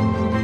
you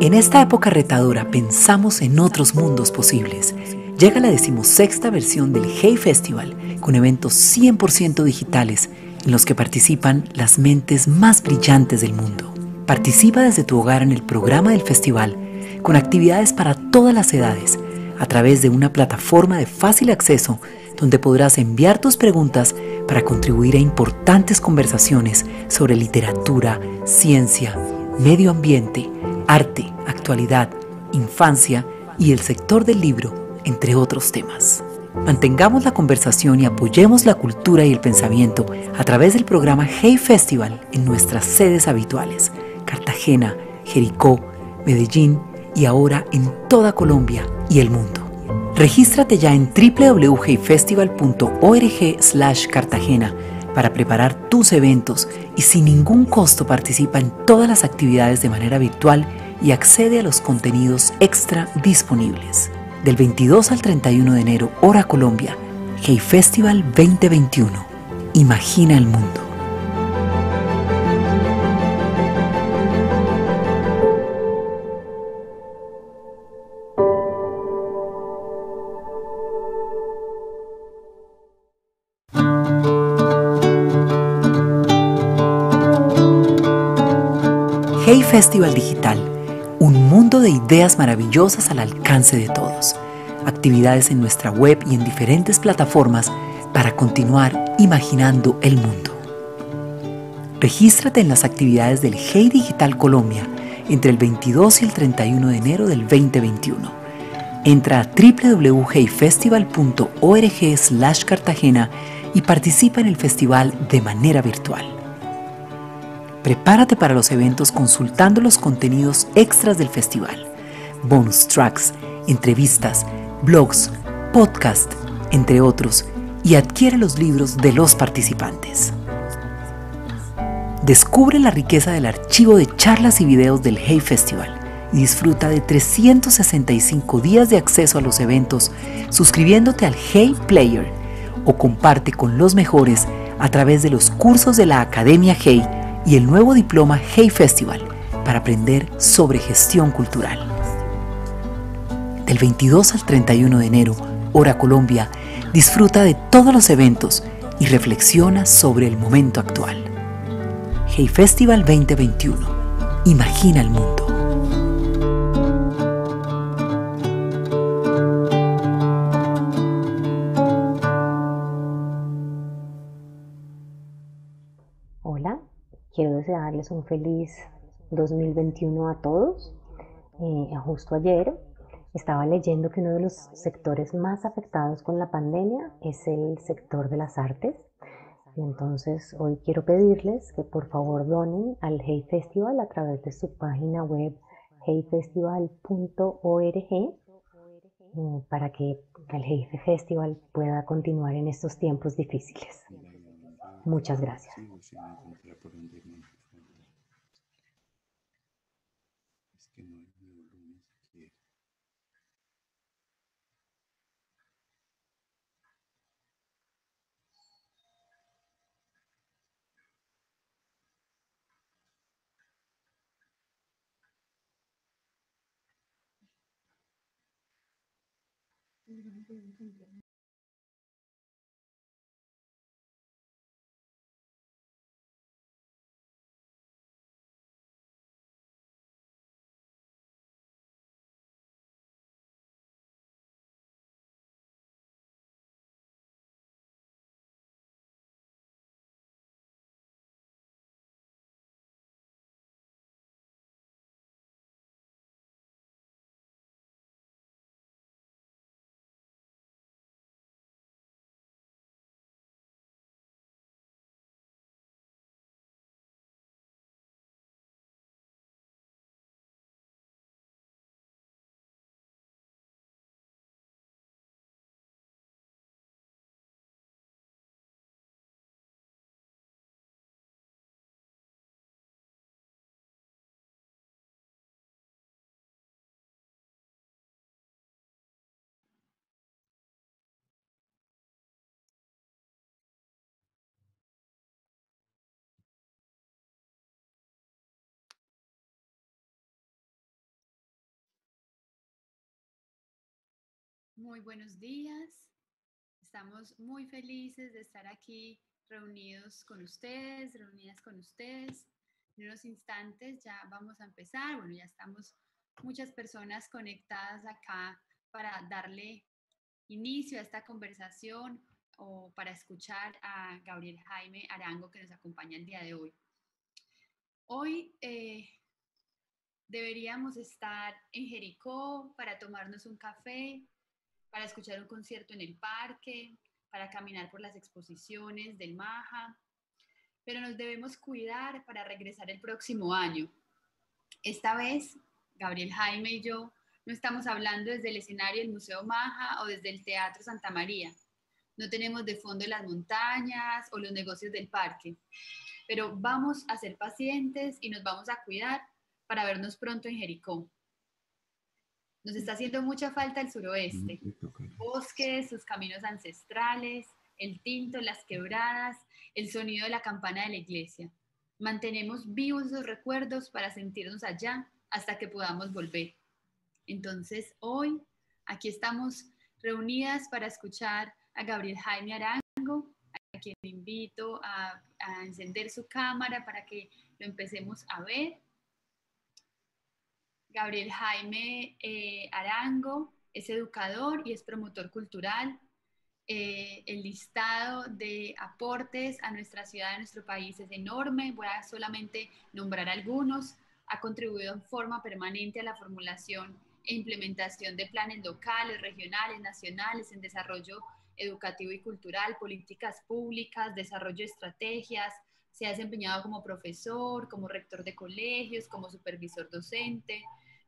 En esta época retadora pensamos en otros mundos posibles. Llega la decimosexta versión del Hey Festival, con eventos 100% digitales en los que participan las mentes más brillantes del mundo. Participa desde tu hogar en el programa del festival, con actividades para todas las edades, a través de una plataforma de fácil acceso donde podrás enviar tus preguntas para contribuir a importantes conversaciones sobre literatura, ciencia, medio ambiente, arte, actualidad, infancia y el sector del libro, entre otros temas. Mantengamos la conversación y apoyemos la cultura y el pensamiento a través del programa Hey Festival en nuestras sedes habituales, Cartagena, Jericó, Medellín y ahora en toda Colombia y el mundo. Regístrate ya en www.heyfestival.org Cartagena para preparar tus eventos y sin ningún costo participa en todas las actividades de manera virtual y accede a los contenidos extra disponibles. Del 22 al 31 de enero, hora Colombia, Hey Festival 2021. Imagina el mundo. Festival Digital, un mundo de ideas maravillosas al alcance de todos. Actividades en nuestra web y en diferentes plataformas para continuar imaginando el mundo. Regístrate en las actividades del Hey Digital Colombia entre el 22 y el 31 de enero del 2021. Entra a www.heyfestival.org/cartagena y participa en el festival de manera virtual. Prepárate para los eventos consultando los contenidos extras del festival. Bonus tracks, entrevistas, blogs, podcast, entre otros, y adquiere los libros de los participantes. Descubre la riqueza del archivo de charlas y videos del Hey Festival y disfruta de 365 días de acceso a los eventos suscribiéndote al Hey Player o comparte con los mejores a través de los cursos de la Academia Hey y el nuevo diploma Hey Festival para aprender sobre gestión cultural. Del 22 al 31 de enero, Hora Colombia disfruta de todos los eventos y reflexiona sobre el momento actual. Hey Festival 2021. Imagina el mundo. 2021 a todos. Eh, justo ayer estaba leyendo que uno de los sectores más afectados con la pandemia es el sector de las artes. Y entonces hoy quiero pedirles que por favor donen al Hey Festival a través de su página web heyfestival.org eh, para que el Hey Festival pueda continuar en estos tiempos difíciles. Muchas gracias. Thank you. Muy buenos días. Estamos muy felices de estar aquí reunidos con ustedes, reunidas con ustedes. En unos instantes ya vamos a empezar. Bueno, ya estamos muchas personas conectadas acá para darle inicio a esta conversación o para escuchar a Gabriel Jaime Arango que nos acompaña el día de hoy. Hoy eh, deberíamos estar en Jericó para tomarnos un café, para escuchar un concierto en el parque, para caminar por las exposiciones del Maja, pero nos debemos cuidar para regresar el próximo año. Esta vez, Gabriel Jaime y yo no estamos hablando desde el escenario del Museo Maja o desde el Teatro Santa María. No tenemos de fondo las montañas o los negocios del parque, pero vamos a ser pacientes y nos vamos a cuidar para vernos pronto en Jericó. Nos está haciendo mucha falta el suroeste, bosques, sus caminos ancestrales, el tinto, las quebradas, el sonido de la campana de la iglesia. Mantenemos vivos los recuerdos para sentirnos allá hasta que podamos volver. Entonces, hoy aquí estamos reunidas para escuchar a Gabriel Jaime Arango, a quien invito a encender su cámara para que lo empecemos a ver Gabriel Jaime eh, Arango es educador y es promotor cultural. Eh, el listado de aportes a nuestra ciudad, a nuestro país es enorme. Voy a solamente nombrar algunos. Ha contribuido en forma permanente a la formulación e implementación de planes locales, regionales, nacionales, en desarrollo educativo y cultural, políticas públicas, desarrollo de estrategias, se ha desempeñado como profesor, como rector de colegios, como supervisor docente,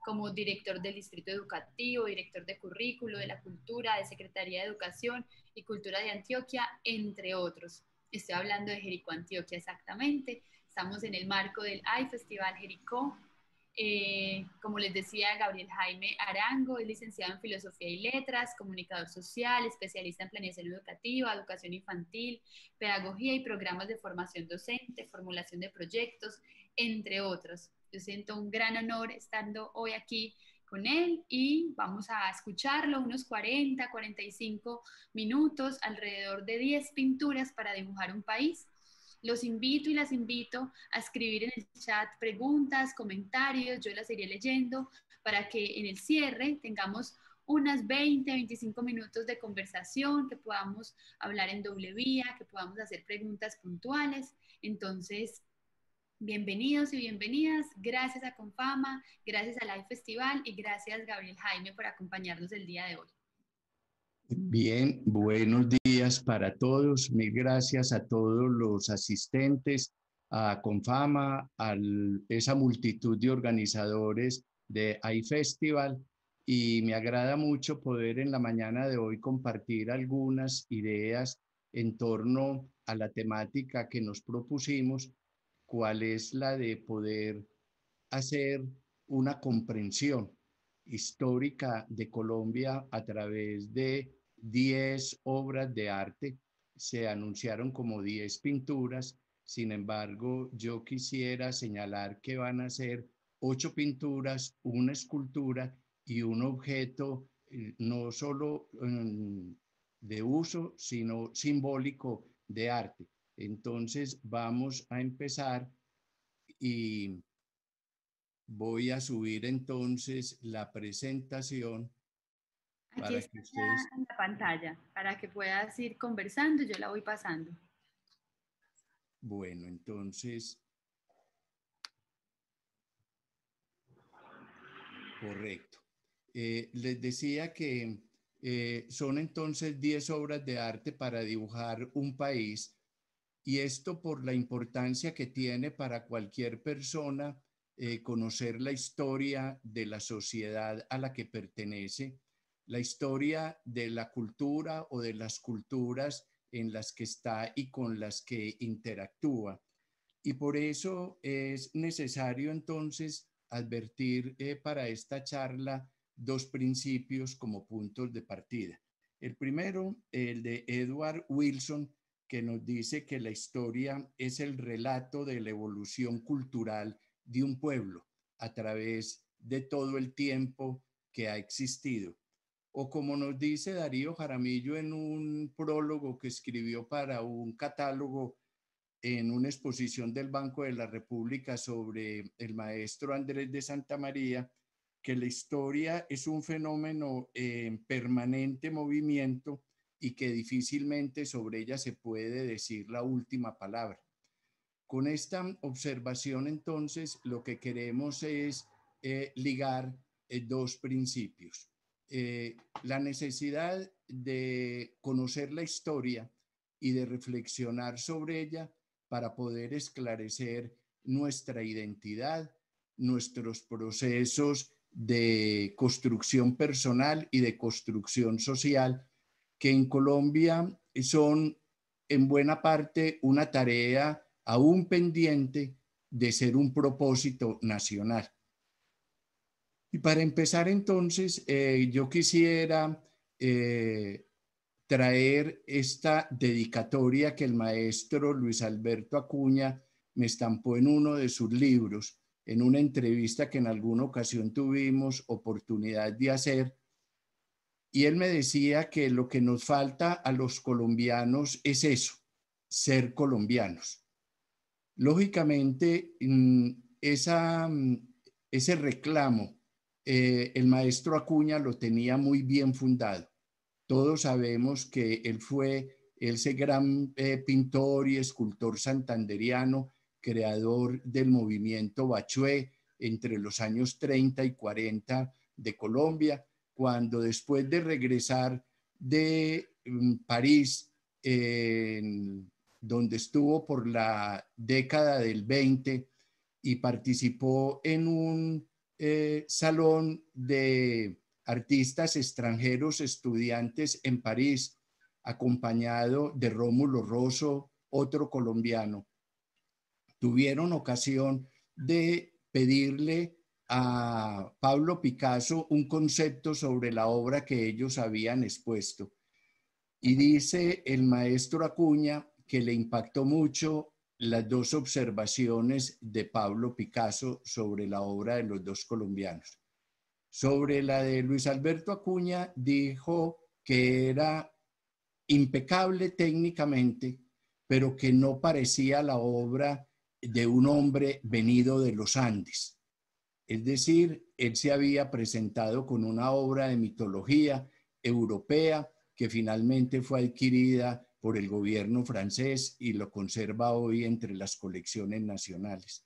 como director del distrito educativo, director de currículo, de la cultura, de Secretaría de Educación y Cultura de Antioquia, entre otros. Estoy hablando de Jericó, Antioquia exactamente. Estamos en el marco del AI Festival Jericó, eh, como les decía, Gabriel Jaime Arango es licenciado en Filosofía y Letras, comunicador social, especialista en planeación educativa, educación infantil, pedagogía y programas de formación docente, formulación de proyectos, entre otros. Yo siento un gran honor estando hoy aquí con él y vamos a escucharlo unos 40, 45 minutos, alrededor de 10 pinturas para dibujar un país los invito y las invito a escribir en el chat preguntas, comentarios, yo las iré leyendo para que en el cierre tengamos unas 20, 25 minutos de conversación, que podamos hablar en doble vía, que podamos hacer preguntas puntuales. Entonces, bienvenidos y bienvenidas. Gracias a Confama, gracias a Live Festival y gracias Gabriel Jaime por acompañarnos el día de hoy. Bien, buenos días para todos. Mil gracias a todos los asistentes, a Confama, a esa multitud de organizadores de iFestival. Y me agrada mucho poder en la mañana de hoy compartir algunas ideas en torno a la temática que nos propusimos, cuál es la de poder hacer una comprensión histórica de Colombia a través de 10 obras de arte. Se anunciaron como 10 pinturas, sin embargo, yo quisiera señalar que van a ser ocho pinturas, una escultura y un objeto eh, no solo mm, de uso, sino simbólico de arte. Entonces vamos a empezar y voy a subir entonces la presentación. para que ustedes... en la pantalla, para que puedas ir conversando, yo la voy pasando. Bueno, entonces... Correcto. Eh, les decía que eh, son entonces 10 obras de arte para dibujar un país y esto por la importancia que tiene para cualquier persona eh, conocer la historia de la sociedad a la que pertenece, la historia de la cultura o de las culturas en las que está y con las que interactúa. Y por eso es necesario entonces advertir eh, para esta charla dos principios como puntos de partida. El primero, el de Edward Wilson, que nos dice que la historia es el relato de la evolución cultural de un pueblo a través de todo el tiempo que ha existido. O como nos dice Darío Jaramillo en un prólogo que escribió para un catálogo en una exposición del Banco de la República sobre el maestro Andrés de Santa María, que la historia es un fenómeno en permanente movimiento y que difícilmente sobre ella se puede decir la última palabra. Con esta observación, entonces, lo que queremos es eh, ligar eh, dos principios. Eh, la necesidad de conocer la historia y de reflexionar sobre ella para poder esclarecer nuestra identidad, nuestros procesos de construcción personal y de construcción social, que en Colombia son en buena parte una tarea aún pendiente de ser un propósito nacional. Y para empezar entonces, eh, yo quisiera eh, traer esta dedicatoria que el maestro Luis Alberto Acuña me estampó en uno de sus libros, en una entrevista que en alguna ocasión tuvimos oportunidad de hacer. Y él me decía que lo que nos falta a los colombianos es eso, ser colombianos. Lógicamente, mm, esa, mm, ese reclamo, eh, el maestro Acuña lo tenía muy bien fundado. Todos sabemos que él fue ese gran eh, pintor y escultor santanderiano, creador del movimiento Bachué entre los años 30 y 40 de Colombia, cuando después de regresar de mm, París en donde estuvo por la década del 20 y participó en un eh, salón de artistas extranjeros estudiantes en París, acompañado de Rómulo Rosso, otro colombiano. Tuvieron ocasión de pedirle a Pablo Picasso un concepto sobre la obra que ellos habían expuesto. Y dice el maestro Acuña que le impactó mucho las dos observaciones de Pablo Picasso sobre la obra de los dos colombianos. Sobre la de Luis Alberto Acuña dijo que era impecable técnicamente, pero que no parecía la obra de un hombre venido de los Andes. Es decir, él se había presentado con una obra de mitología europea que finalmente fue adquirida por el gobierno francés y lo conserva hoy entre las colecciones nacionales.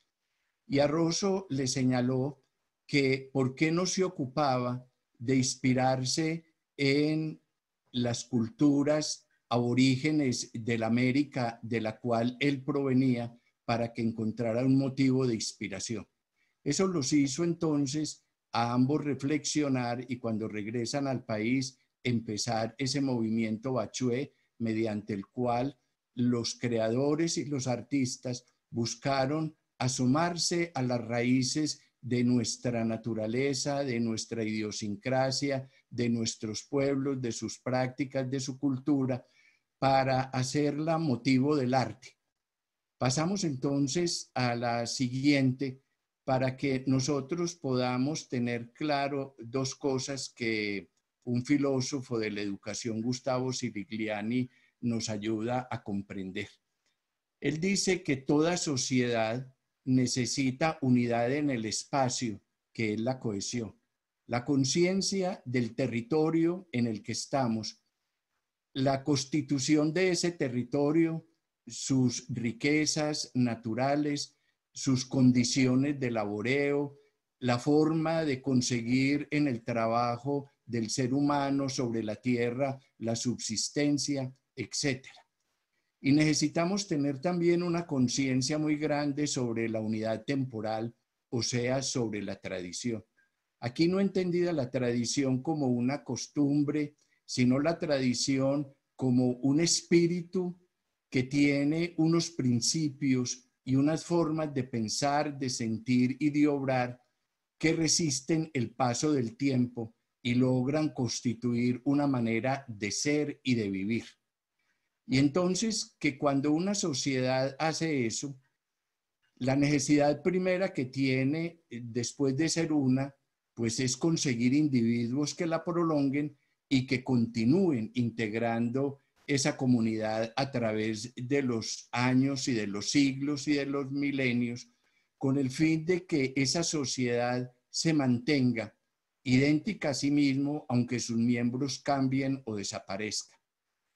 Y a Rosso le señaló que por qué no se ocupaba de inspirarse en las culturas aborígenes de la América de la cual él provenía para que encontrara un motivo de inspiración. Eso los hizo entonces a ambos reflexionar y cuando regresan al país empezar ese movimiento Bachué mediante el cual los creadores y los artistas buscaron asomarse a las raíces de nuestra naturaleza, de nuestra idiosincrasia, de nuestros pueblos, de sus prácticas, de su cultura, para hacerla motivo del arte. Pasamos entonces a la siguiente para que nosotros podamos tener claro dos cosas que un filósofo de la educación, Gustavo Sirigliani, nos ayuda a comprender. Él dice que toda sociedad necesita unidad en el espacio, que es la cohesión, la conciencia del territorio en el que estamos, la constitución de ese territorio, sus riquezas naturales, sus condiciones de laboreo, la forma de conseguir en el trabajo del ser humano sobre la tierra, la subsistencia, etcétera. Y necesitamos tener también una conciencia muy grande sobre la unidad temporal, o sea, sobre la tradición. Aquí no entendida la tradición como una costumbre, sino la tradición como un espíritu que tiene unos principios y unas formas de pensar, de sentir y de obrar que resisten el paso del tiempo y logran constituir una manera de ser y de vivir. Y entonces que cuando una sociedad hace eso, la necesidad primera que tiene eh, después de ser una, pues es conseguir individuos que la prolonguen y que continúen integrando esa comunidad a través de los años y de los siglos y de los milenios, con el fin de que esa sociedad se mantenga idéntica a sí mismo aunque sus miembros cambien o desaparezcan.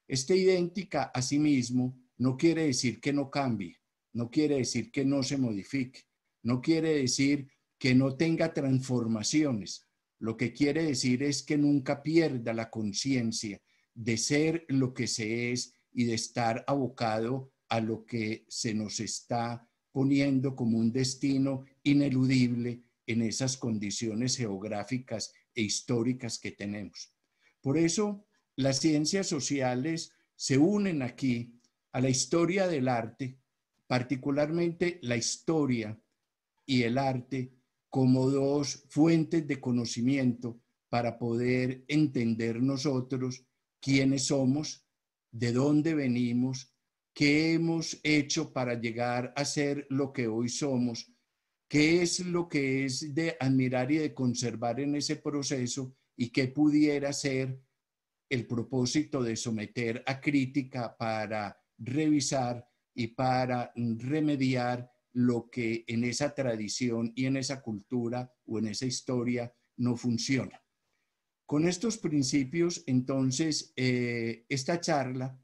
Este idéntica a sí mismo no quiere decir que no cambie, no quiere decir que no se modifique, no quiere decir que no tenga transformaciones. Lo que quiere decir es que nunca pierda la conciencia de ser lo que se es y de estar abocado a lo que se nos está poniendo como un destino ineludible en esas condiciones geográficas e históricas que tenemos. Por eso, las ciencias sociales se unen aquí a la historia del arte, particularmente la historia y el arte como dos fuentes de conocimiento para poder entender nosotros quiénes somos, de dónde venimos, qué hemos hecho para llegar a ser lo que hoy somos ¿Qué es lo que es de admirar y de conservar en ese proceso y qué pudiera ser el propósito de someter a crítica para revisar y para remediar lo que en esa tradición y en esa cultura o en esa historia no funciona? Con estos principios, entonces, eh, esta charla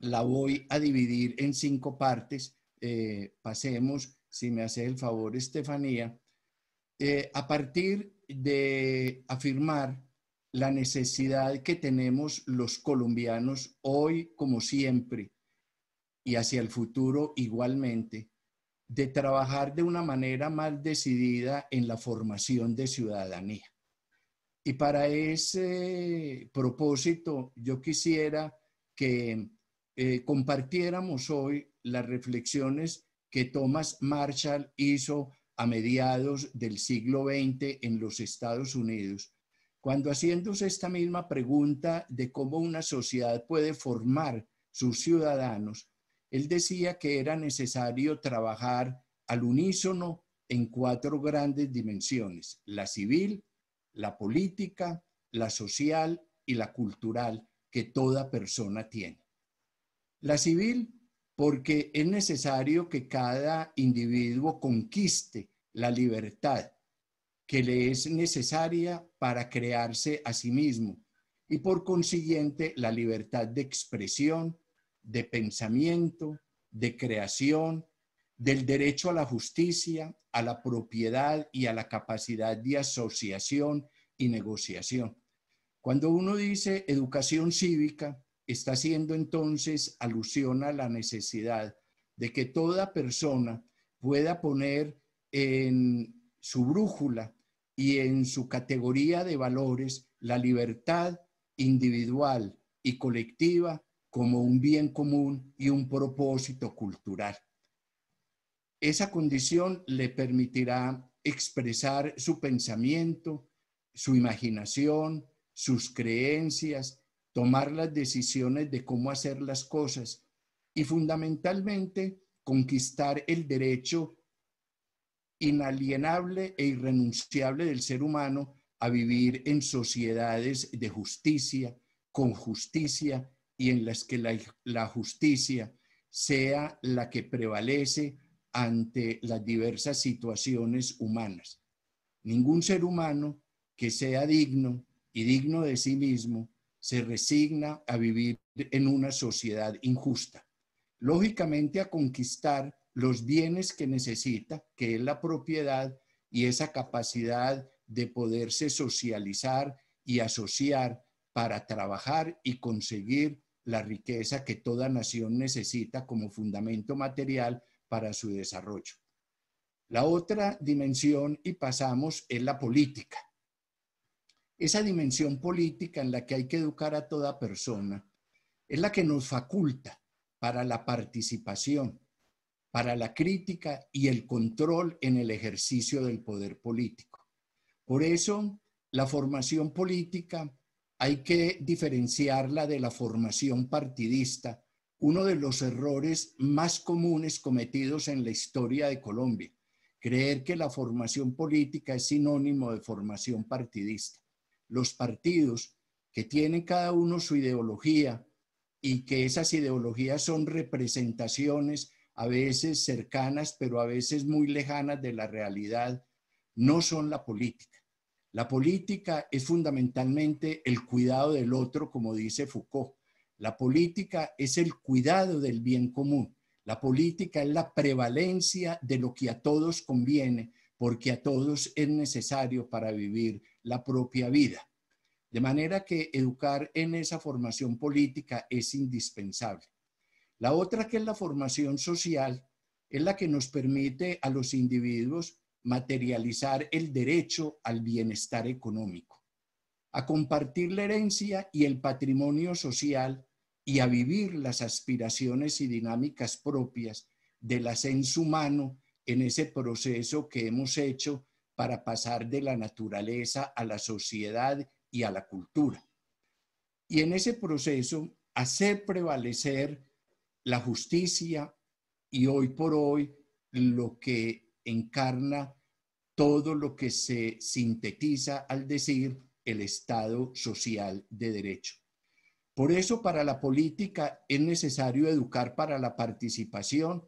la voy a dividir en cinco partes. Eh, pasemos si me hace el favor Estefanía, eh, a partir de afirmar la necesidad que tenemos los colombianos hoy como siempre y hacia el futuro igualmente, de trabajar de una manera más decidida en la formación de ciudadanía. Y para ese propósito, yo quisiera que eh, compartiéramos hoy las reflexiones que Thomas Marshall hizo a mediados del siglo XX en los Estados Unidos, cuando haciéndose esta misma pregunta de cómo una sociedad puede formar sus ciudadanos, él decía que era necesario trabajar al unísono en cuatro grandes dimensiones, la civil, la política, la social y la cultural que toda persona tiene. La civil porque es necesario que cada individuo conquiste la libertad que le es necesaria para crearse a sí mismo y por consiguiente la libertad de expresión, de pensamiento, de creación, del derecho a la justicia, a la propiedad y a la capacidad de asociación y negociación. Cuando uno dice educación cívica, está haciendo entonces alusión a la necesidad de que toda persona pueda poner en su brújula y en su categoría de valores la libertad individual y colectiva como un bien común y un propósito cultural. Esa condición le permitirá expresar su pensamiento, su imaginación, sus creencias tomar las decisiones de cómo hacer las cosas y fundamentalmente conquistar el derecho inalienable e irrenunciable del ser humano a vivir en sociedades de justicia, con justicia y en las que la, justicia sea la que prevalece ante las diversas situaciones humanas. Ningún ser humano que sea digno y digno de sí mismo se resigna a vivir en una sociedad injusta. Lógicamente a conquistar los bienes que necesita, que es la propiedad y esa capacidad de poderse socializar y asociar para trabajar y conseguir la riqueza que toda nación necesita como fundamento material para su desarrollo. La otra dimensión, y pasamos, es la política esa dimensión política en la que hay que educar a toda persona, es la que nos faculta para la participación, para la crítica y el control en el ejercicio del poder político. Por eso, la formación política hay que diferenciarla de la formación partidista, uno de los errores más comunes cometidos en la historia de Colombia, creer que la formación política es sinónimo de formación partidista los partidos que tienen cada uno su ideología y que esas ideologías son representaciones a veces cercanas, pero a veces muy lejanas de la realidad, no son la política. La política es fundamentalmente el cuidado del otro, como dice Foucault. La política es el cuidado del bien común. La política es la prevalencia de lo que a todos conviene, porque a todos es necesario para vivir la propia vida. De manera que educar en esa formación política es indispensable. La otra que es la formación social es la que nos permite a los individuos materializar el derecho al bienestar económico, a compartir la herencia y el patrimonio social y a vivir las aspiraciones y dinámicas propias del ascenso humano en ese proceso que hemos hecho para pasar de la naturaleza a la sociedad y a la cultura. Y en ese proceso, hacer prevalecer la justicia y hoy por hoy lo que encarna todo lo que se sintetiza al decir el Estado social de derecho. Por eso para la política es necesario educar para la participación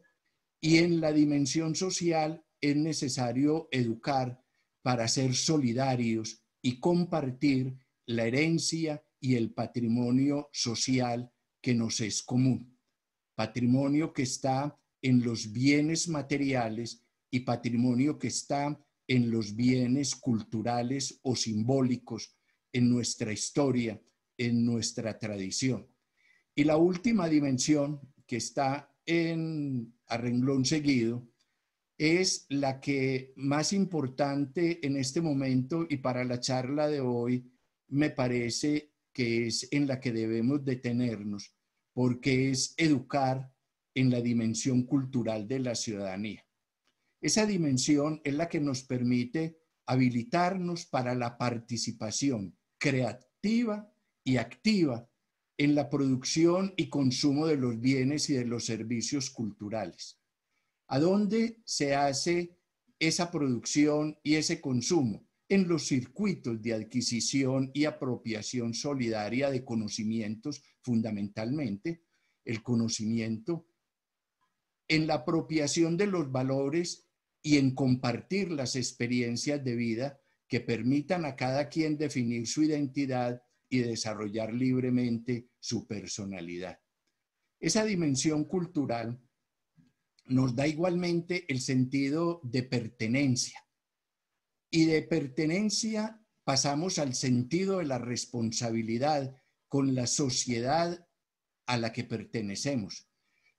y en la dimensión social es necesario educar para ser solidarios y compartir la herencia y el patrimonio social que nos es común. Patrimonio que está en los bienes materiales y patrimonio que está en los bienes culturales o simbólicos, en nuestra historia, en nuestra tradición. Y la última dimensión que está en renglón seguido es la que más importante en este momento y para la charla de hoy me parece que es en la que debemos detenernos, porque es educar en la dimensión cultural de la ciudadanía. Esa dimensión es la que nos permite habilitarnos para la participación creativa y activa en la producción y consumo de los bienes y de los servicios culturales. ¿A dónde se hace esa producción y ese consumo? En los circuitos de adquisición y apropiación solidaria de conocimientos, fundamentalmente, el conocimiento, en la apropiación de los valores y en compartir las experiencias de vida que permitan a cada quien definir su identidad y desarrollar libremente su personalidad. Esa dimensión cultural nos da igualmente el sentido de pertenencia. Y de pertenencia pasamos al sentido de la responsabilidad con la sociedad a la que pertenecemos.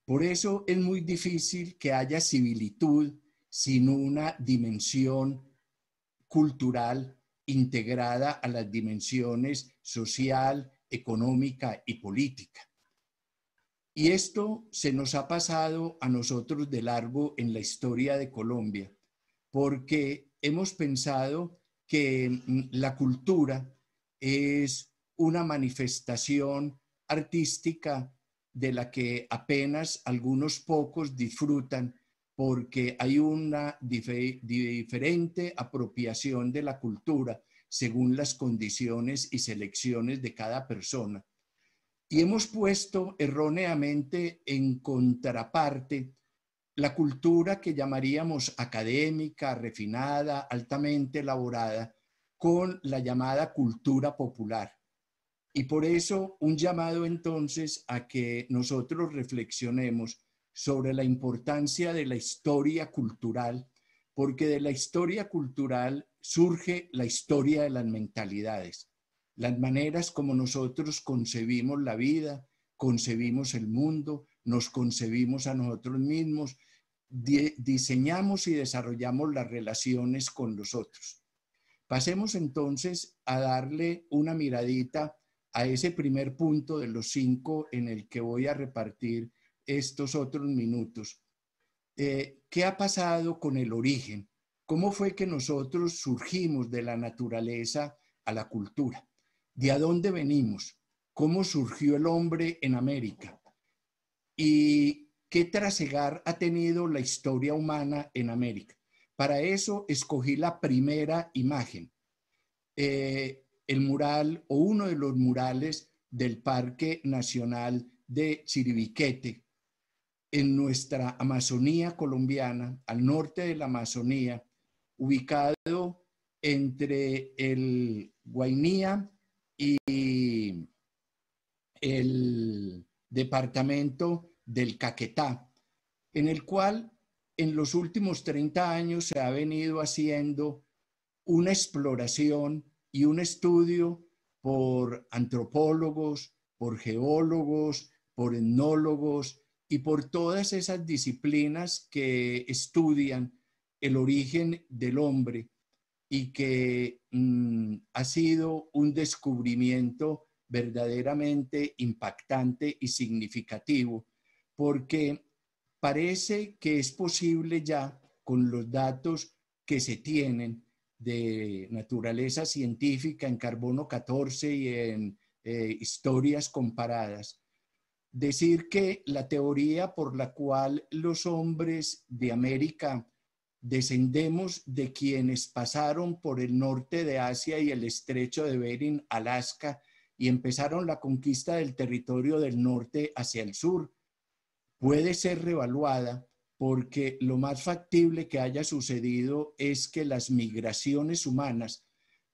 Por eso es muy difícil que haya civilitud sin una dimensión cultural integrada a las dimensiones social, económica y política. Y esto se nos ha pasado a nosotros de largo en la historia de Colombia, porque hemos pensado que mm, la cultura es una manifestación artística de la que apenas algunos pocos disfrutan porque hay una diferente apropiación de la cultura según las condiciones y selecciones de cada persona y hemos puesto erróneamente en contraparte la cultura que llamaríamos académica, refinada, altamente elaborada, con la llamada cultura popular. Y por eso un llamado entonces a que nosotros reflexionemos sobre la importancia de la historia cultural, porque de la historia cultural surge la historia de las mentalidades las maneras como nosotros concebimos la vida, concebimos el mundo, nos concebimos a nosotros mismos, diseñamos y desarrollamos las relaciones con los otros. Pasemos entonces a darle una miradita a ese primer punto de los cinco en el que voy a repartir estos otros minutos. Eh, ¿Qué ha pasado con el origen? ¿Cómo fue que nosotros surgimos de la naturaleza a la cultura? de adónde dónde venimos, cómo surgió el hombre en América y qué trasegar ha tenido la historia humana en América. Para eso escogí la primera imagen, eh, el mural o uno de los murales del Parque Nacional de Chiribiquete, en nuestra Amazonía colombiana, al norte de la Amazonía, ubicado entre el Guainía y el departamento del Caquetá, en el cual en los últimos 30 años se ha venido haciendo una exploración y un estudio por antropólogos, por geólogos, por etnólogos y por todas esas disciplinas que estudian el origen del hombre y que Mm, ha sido un descubrimiento verdaderamente impactante y significativo, porque parece que es posible ya con los datos que se tienen de naturaleza científica en carbono 14 y en eh, historias comparadas, decir que la teoría por la cual los hombres de América descendemos de quienes pasaron por el norte de Asia y el estrecho de Bering, Alaska, y empezaron la conquista del territorio del norte hacia el sur, puede ser revaluada porque lo más factible que haya sucedido es que las migraciones humanas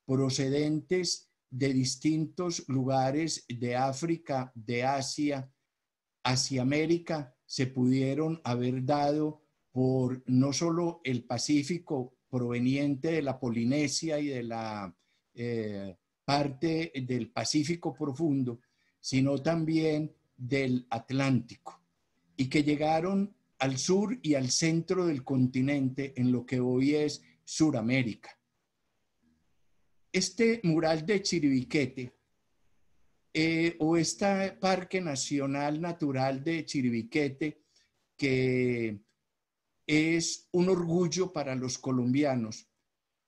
procedentes de distintos lugares de África, de Asia, hacia América, se pudieron haber dado por no solo el Pacífico proveniente de la Polinesia y de la eh, parte del Pacífico profundo, sino también del Atlántico, y que llegaron al sur y al centro del continente en lo que hoy es Suramérica. Este mural de Chiribiquete eh, o este Parque Nacional Natural de Chiribiquete que es un orgullo para los colombianos.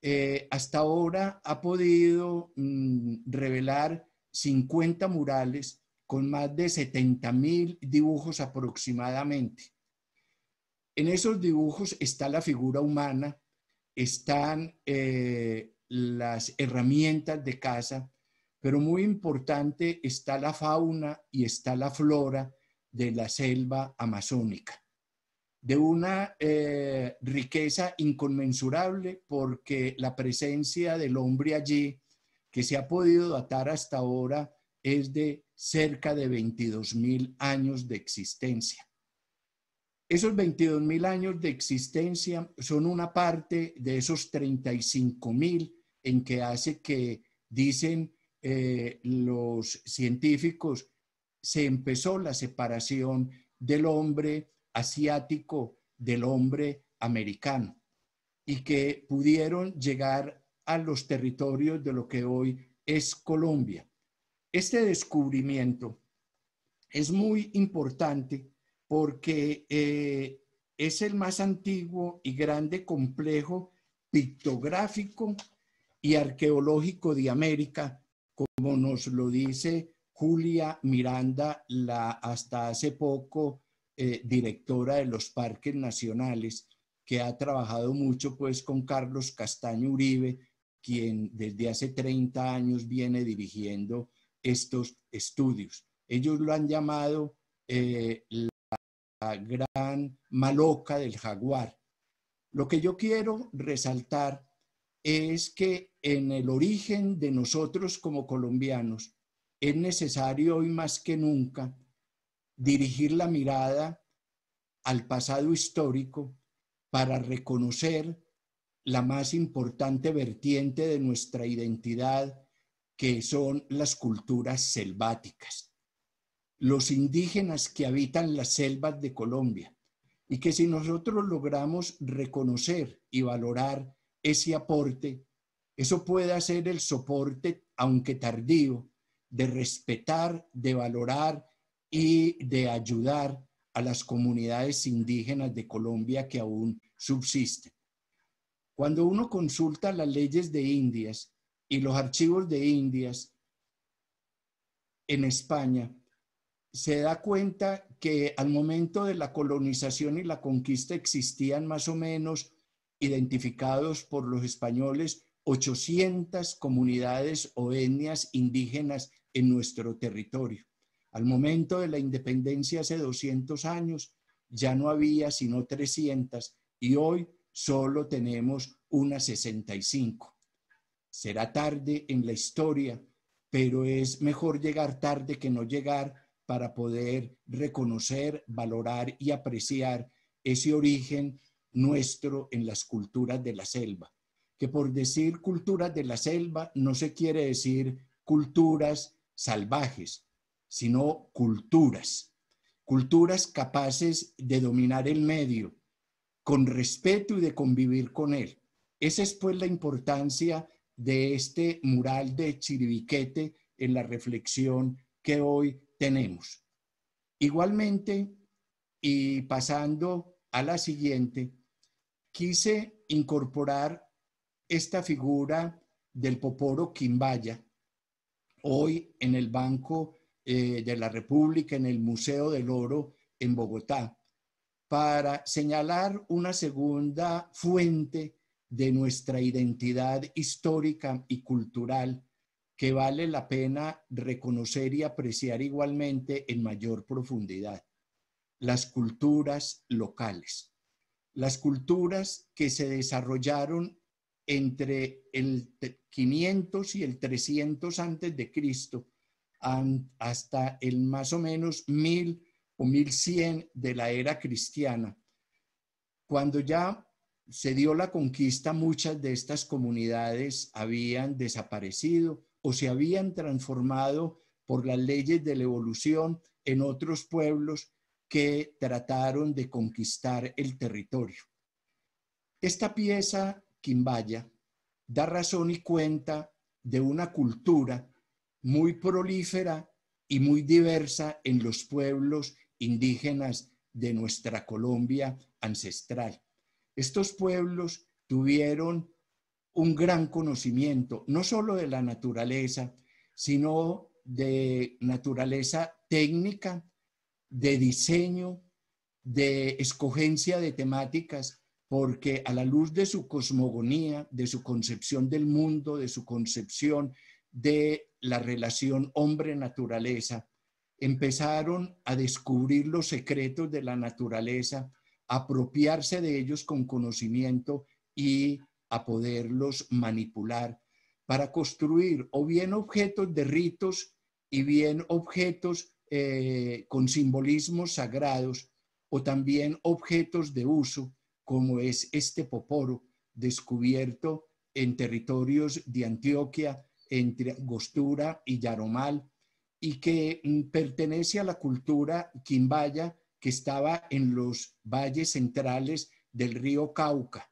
Eh, hasta ahora ha podido mm, revelar 50 murales con más de 70.000 mil dibujos aproximadamente. En esos dibujos está la figura humana, están eh, las herramientas de casa, pero muy importante está la fauna y está la flora de la selva amazónica de una eh, riqueza inconmensurable porque la presencia del hombre allí que se ha podido datar hasta ahora es de cerca de 22 mil años de existencia. Esos 22 mil años de existencia son una parte de esos 35 mil en que hace que, dicen eh, los científicos, se empezó la separación del hombre asiático del hombre americano y que pudieron llegar a los territorios de lo que hoy es Colombia. Este descubrimiento es muy importante porque eh, es el más antiguo y grande complejo pictográfico y arqueológico de América, como nos lo dice Julia Miranda, la hasta hace poco eh, directora de los parques nacionales, que ha trabajado mucho pues con Carlos Castaño Uribe, quien desde hace 30 años viene dirigiendo estos estudios. Ellos lo han llamado eh, la gran maloca del jaguar. Lo que yo quiero resaltar es que en el origen de nosotros como colombianos es necesario hoy más que nunca dirigir la mirada al pasado histórico para reconocer la más importante vertiente de nuestra identidad, que son las culturas selváticas. Los indígenas que habitan las selvas de Colombia y que si nosotros logramos reconocer y valorar ese aporte, eso puede ser el soporte, aunque tardío, de respetar, de valorar y de ayudar a las comunidades indígenas de Colombia que aún subsisten. Cuando uno consulta las leyes de Indias y los archivos de Indias en España, se da cuenta que al momento de la colonización y la conquista existían más o menos identificados por los españoles 800 comunidades o etnias indígenas en nuestro territorio. Al momento de la independencia hace 200 años ya no había sino 300 y hoy solo tenemos unas 65. Será tarde en la historia, pero es mejor llegar tarde que no llegar para poder reconocer, valorar y apreciar ese origen nuestro en las culturas de la selva. Que por decir culturas de la selva no se quiere decir culturas salvajes, sino culturas, culturas capaces de dominar el medio con respeto y de convivir con él. Esa es pues la importancia de este mural de Chiribiquete en la reflexión que hoy tenemos. Igualmente, y pasando a la siguiente, quise incorporar esta figura del Poporo Quimbaya, hoy en el Banco eh, de la República en el Museo del Oro en Bogotá, para señalar una segunda fuente de nuestra identidad histórica y cultural que vale la pena reconocer y apreciar igualmente en mayor profundidad, las culturas locales, las culturas que se desarrollaron entre el 500 y el 300 antes de Cristo hasta el más o menos mil o mil cien de la era cristiana. Cuando ya se dio la conquista, muchas de estas comunidades habían desaparecido o se habían transformado por las leyes de la evolución en otros pueblos que trataron de conquistar el territorio. Esta pieza, Quimbaya, da razón y cuenta de una cultura muy prolífera y muy diversa en los pueblos indígenas de nuestra Colombia ancestral. Estos pueblos tuvieron un gran conocimiento, no solo de la naturaleza, sino de naturaleza técnica, de diseño, de escogencia de temáticas, porque a la luz de su cosmogonía, de su concepción del mundo, de su concepción de la relación hombre-naturaleza, empezaron a descubrir los secretos de la naturaleza, apropiarse de ellos con conocimiento y a poderlos manipular para construir o bien objetos de ritos y bien objetos eh, con simbolismos sagrados o también objetos de uso, como es este poporo descubierto en territorios de Antioquia entre Gostura y Yaromal, y que mm, pertenece a la cultura quimbaya que estaba en los valles centrales del río Cauca,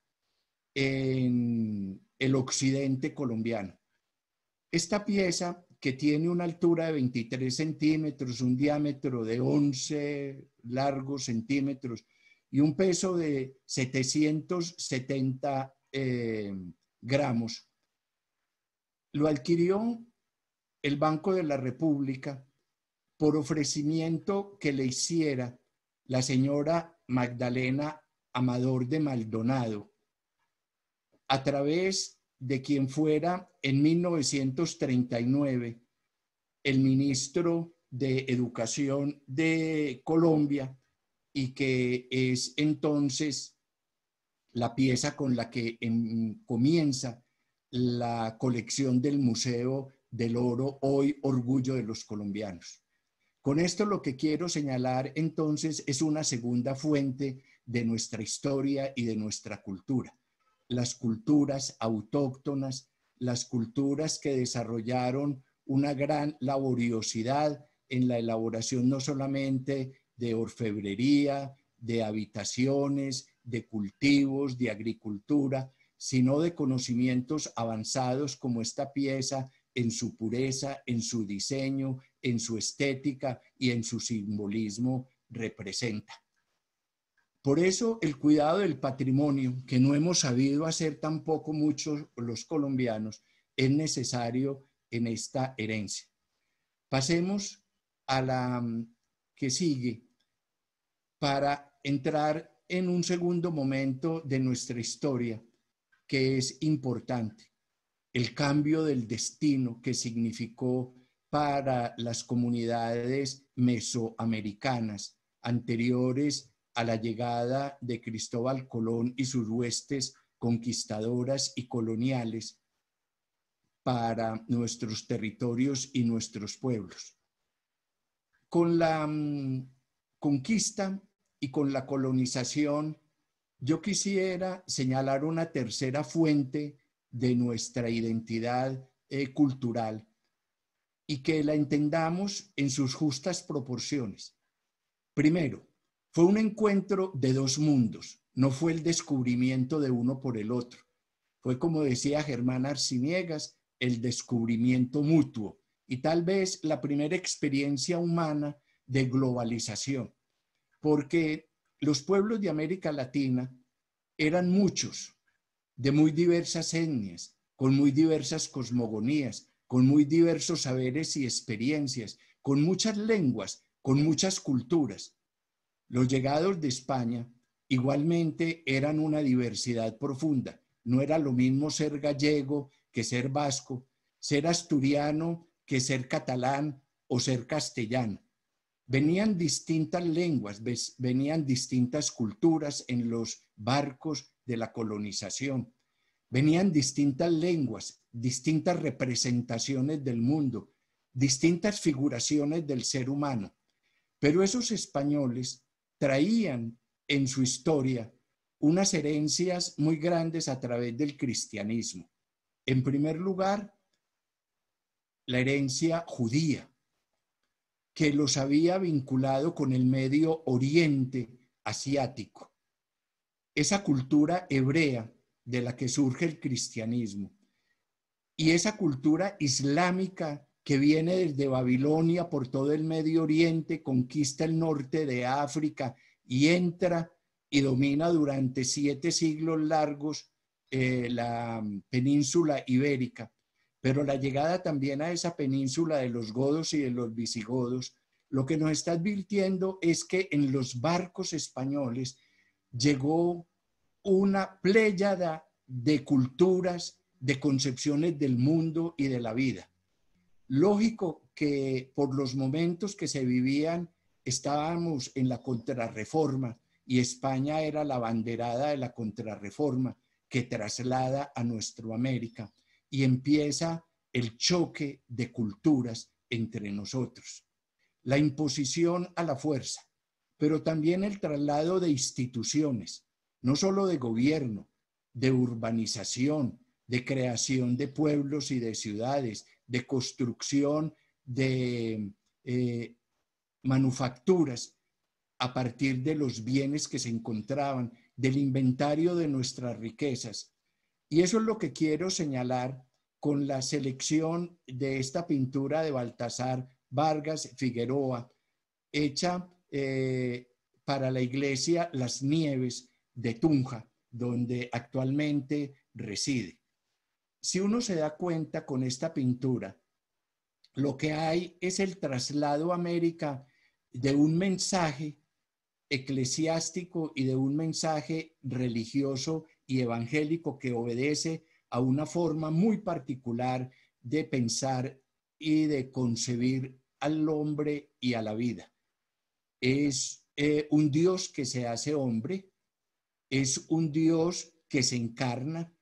en el occidente colombiano. Esta pieza, que tiene una altura de 23 centímetros, un diámetro de 11 largos centímetros y un peso de 770 eh, gramos, lo adquirió el Banco de la República por ofrecimiento que le hiciera la señora Magdalena Amador de Maldonado, a través de quien fuera en 1939 el ministro de Educación de Colombia y que es entonces la pieza con la que comienza la colección del Museo del Oro, hoy Orgullo de los Colombianos. Con esto lo que quiero señalar entonces es una segunda fuente de nuestra historia y de nuestra cultura. Las culturas autóctonas, las culturas que desarrollaron una gran laboriosidad en la elaboración no solamente de orfebrería, de habitaciones, de cultivos, de agricultura, sino de conocimientos avanzados como esta pieza en su pureza, en su diseño, en su estética y en su simbolismo representa. Por eso el cuidado del patrimonio, que no hemos sabido hacer tampoco muchos los colombianos, es necesario en esta herencia. Pasemos a la mm, que sigue para entrar en un segundo momento de nuestra historia que es importante, el cambio del destino que significó para las comunidades mesoamericanas anteriores a la llegada de Cristóbal Colón y sus huestes conquistadoras y coloniales para nuestros territorios y nuestros pueblos. Con la mm, conquista y con la colonización yo quisiera señalar una tercera fuente de nuestra identidad eh, cultural y que la entendamos en sus justas proporciones. Primero, fue un encuentro de dos mundos, no fue el descubrimiento de uno por el otro. Fue, como decía Germán Arciniegas, el descubrimiento mutuo y tal vez la primera experiencia humana de globalización, porque los pueblos de América Latina eran muchos, de muy diversas etnias, con muy diversas cosmogonías, con muy diversos saberes y experiencias, con muchas lenguas, con muchas culturas. Los llegados de España igualmente eran una diversidad profunda. No era lo mismo ser gallego que ser vasco, ser asturiano que ser catalán o ser castellano. Venían distintas lenguas, venían distintas culturas en los barcos de la colonización, venían distintas lenguas, distintas representaciones del mundo, distintas figuraciones del ser humano. Pero esos españoles traían en su historia unas herencias muy grandes a través del cristianismo. En primer lugar, la herencia judía que los había vinculado con el Medio Oriente asiático, esa cultura hebrea de la que surge el cristianismo y esa cultura islámica que viene desde Babilonia por todo el Medio Oriente, conquista el norte de África y entra y domina durante siete siglos largos eh, la península ibérica. Pero la llegada también a esa península de los godos y de los visigodos, lo que nos está advirtiendo es que en los barcos españoles llegó una pléyada de culturas, de concepciones del mundo y de la vida. Lógico que por los momentos que se vivían estábamos en la contrarreforma y España era la banderada de la contrarreforma que traslada a nuestro América y empieza el choque de culturas entre nosotros, la imposición a la fuerza, pero también el traslado de instituciones, no solo de gobierno, de urbanización, de creación de pueblos y de ciudades, de construcción de eh, manufacturas a partir de los bienes que se encontraban, del inventario de nuestras riquezas, y eso es lo que quiero señalar con la selección de esta pintura de Baltasar Vargas Figueroa, hecha eh, para la iglesia Las Nieves de Tunja, donde actualmente reside. Si uno se da cuenta con esta pintura, lo que hay es el traslado a América de un mensaje eclesiástico y de un mensaje religioso y evangélico que obedece a una forma muy particular de pensar y de concebir al hombre y a la vida. Es eh, un Dios que se hace hombre, es un Dios que se encarna,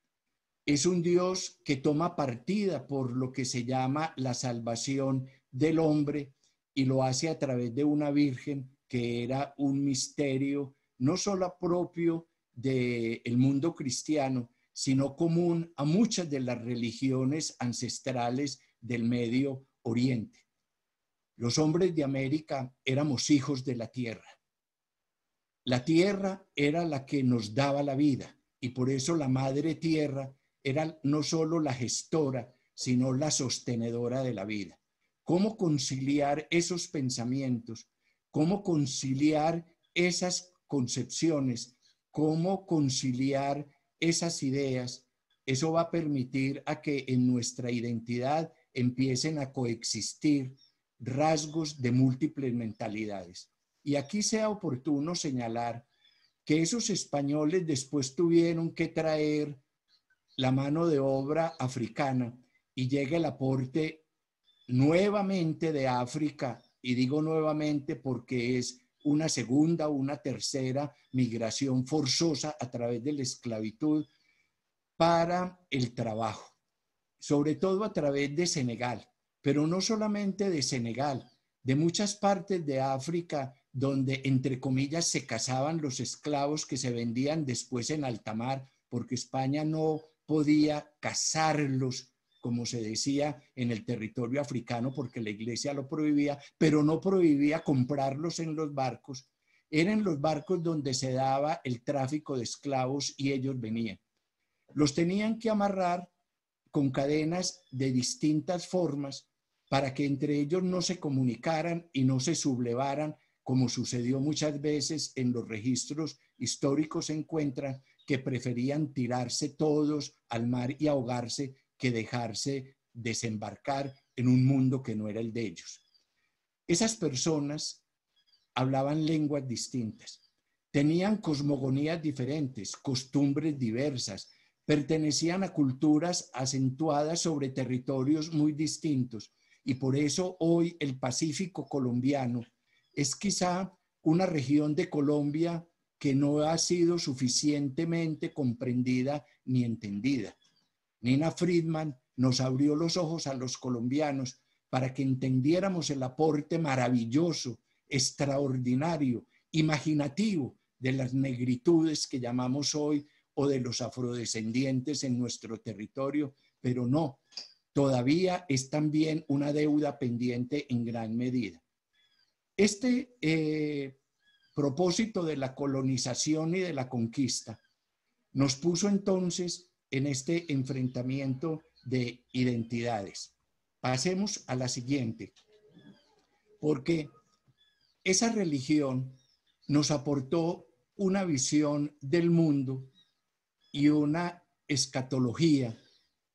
es un Dios que toma partida por lo que se llama la salvación del hombre y lo hace a través de una virgen que era un misterio no solo propio del mundo cristiano, sino común a muchas de las religiones ancestrales del Medio Oriente. Los hombres de América éramos hijos de la tierra. La tierra era la que nos daba la vida y por eso la madre tierra era no solo la gestora, sino la sostenedora de la vida. ¿Cómo conciliar esos pensamientos? ¿Cómo conciliar esas concepciones cómo conciliar esas ideas, eso va a permitir a que en nuestra identidad empiecen a coexistir rasgos de múltiples mentalidades. Y aquí sea oportuno señalar que esos españoles después tuvieron que traer la mano de obra africana y llega el aporte nuevamente de África, y digo nuevamente porque es una segunda, o una tercera migración forzosa a través de la esclavitud para el trabajo, sobre todo a través de Senegal, pero no solamente de Senegal, de muchas partes de África donde, entre comillas, se casaban los esclavos que se vendían después en alta mar, porque España no podía casarlos como se decía, en el territorio africano porque la iglesia lo prohibía, pero no prohibía comprarlos en los barcos. Eran los barcos donde se daba el tráfico de esclavos y ellos venían. Los tenían que amarrar con cadenas de distintas formas para que entre ellos no se comunicaran y no se sublevaran, como sucedió muchas veces en los registros históricos se encuentran que preferían tirarse todos al mar y ahogarse que dejarse desembarcar en un mundo que no era el de ellos. Esas personas hablaban lenguas distintas, tenían cosmogonías diferentes, costumbres diversas, pertenecían a culturas acentuadas sobre territorios muy distintos y por eso hoy el Pacífico colombiano es quizá una región de Colombia que no ha sido suficientemente comprendida ni entendida. Nina Friedman nos abrió los ojos a los colombianos para que entendiéramos el aporte maravilloso, extraordinario, imaginativo de las negritudes que llamamos hoy o de los afrodescendientes en nuestro territorio, pero no, todavía es también una deuda pendiente en gran medida. Este eh, propósito de la colonización y de la conquista nos puso entonces en este enfrentamiento de identidades. Pasemos a la siguiente, porque esa religión nos aportó una visión del mundo y una escatología,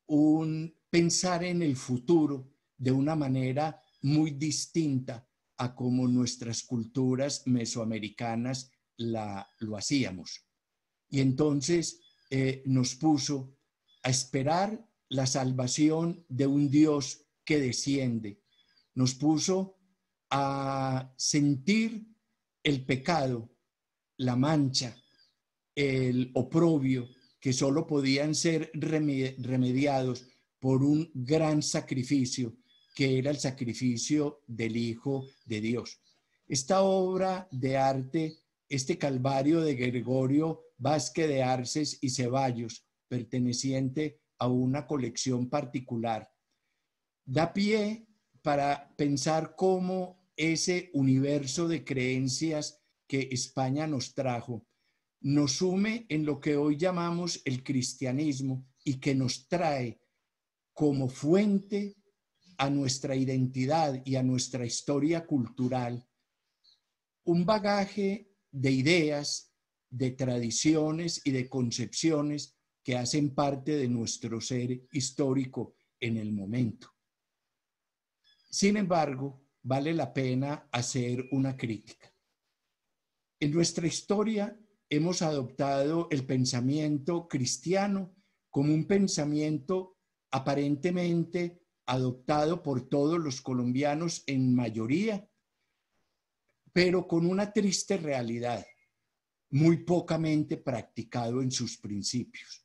un pensar en el futuro de una manera muy distinta a como nuestras culturas mesoamericanas lo hacíamos. Y entonces eh, nos puso a esperar la salvación de un Dios que desciende. Nos puso a sentir el pecado, la mancha, el oprobio, que solo podían ser remediados por un gran sacrificio, que era el sacrificio del Hijo de Dios. Esta obra de arte, este Calvario de Gregorio Vázquez de Arces y Ceballos, perteneciente a una colección particular, da pie para pensar cómo ese universo de creencias que España nos trajo nos sume en lo que hoy llamamos el cristianismo y que nos trae como fuente a nuestra identidad y a nuestra historia cultural un bagaje de ideas de tradiciones y de concepciones que hacen parte de nuestro ser histórico en el momento. Sin embargo, vale la pena hacer una crítica. En nuestra historia hemos adoptado el pensamiento cristiano como un pensamiento aparentemente adoptado por todos los colombianos en mayoría, pero con una triste realidad muy pocamente practicado en sus principios,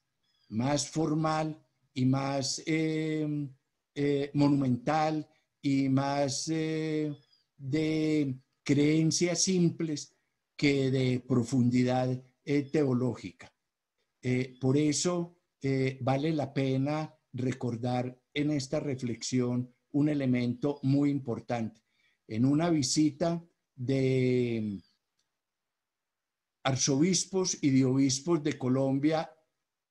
más formal y más eh, eh, monumental y más eh, de creencias simples que de profundidad teológica. por eso vale la pena recordar en esta reflexión un elemento muy importante. En una visita de arzobispos y de obispos de Colombia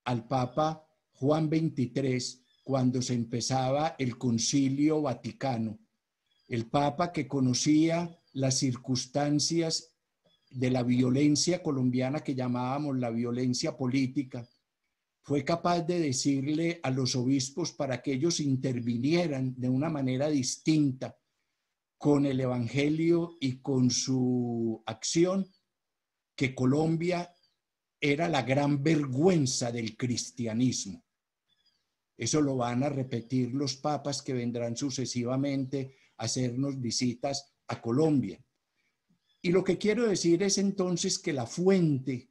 al Papa Juan XXIII cuando se empezaba el concilio vaticano. El Papa que conocía las circunstancias de la violencia colombiana que llamábamos la violencia política, fue capaz de decirle a los obispos para que ellos intervinieran de una manera distinta con el Evangelio y con su acción que Colombia era la gran vergüenza del cristianismo. Eso lo van a repetir los papas que vendrán sucesivamente a hacernos visitas a Colombia. Y lo que quiero decir es entonces que la fuente,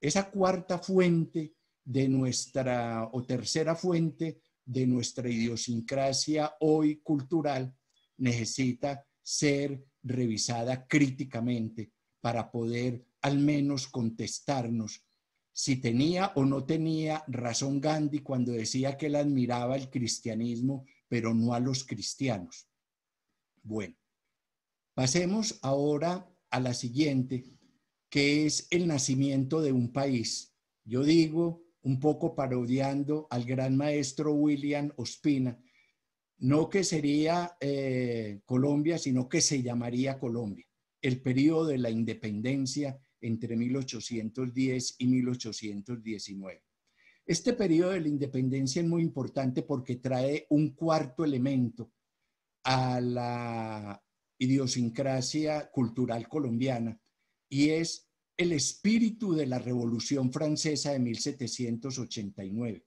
esa cuarta fuente de nuestra o tercera fuente de nuestra idiosincrasia hoy cultural, necesita ser revisada críticamente para poder al menos contestarnos si tenía o no tenía razón Gandhi cuando decía que él admiraba el cristianismo, pero no a los cristianos. Bueno, pasemos ahora a la siguiente, que es el nacimiento de un país. Yo digo, un poco parodiando al gran maestro William Ospina, no que sería eh, Colombia, sino que se llamaría Colombia, el periodo de la independencia entre 1810 y 1819. Este periodo de la independencia es muy importante porque trae un cuarto elemento a la idiosincrasia cultural colombiana y es el espíritu de la Revolución Francesa de 1789,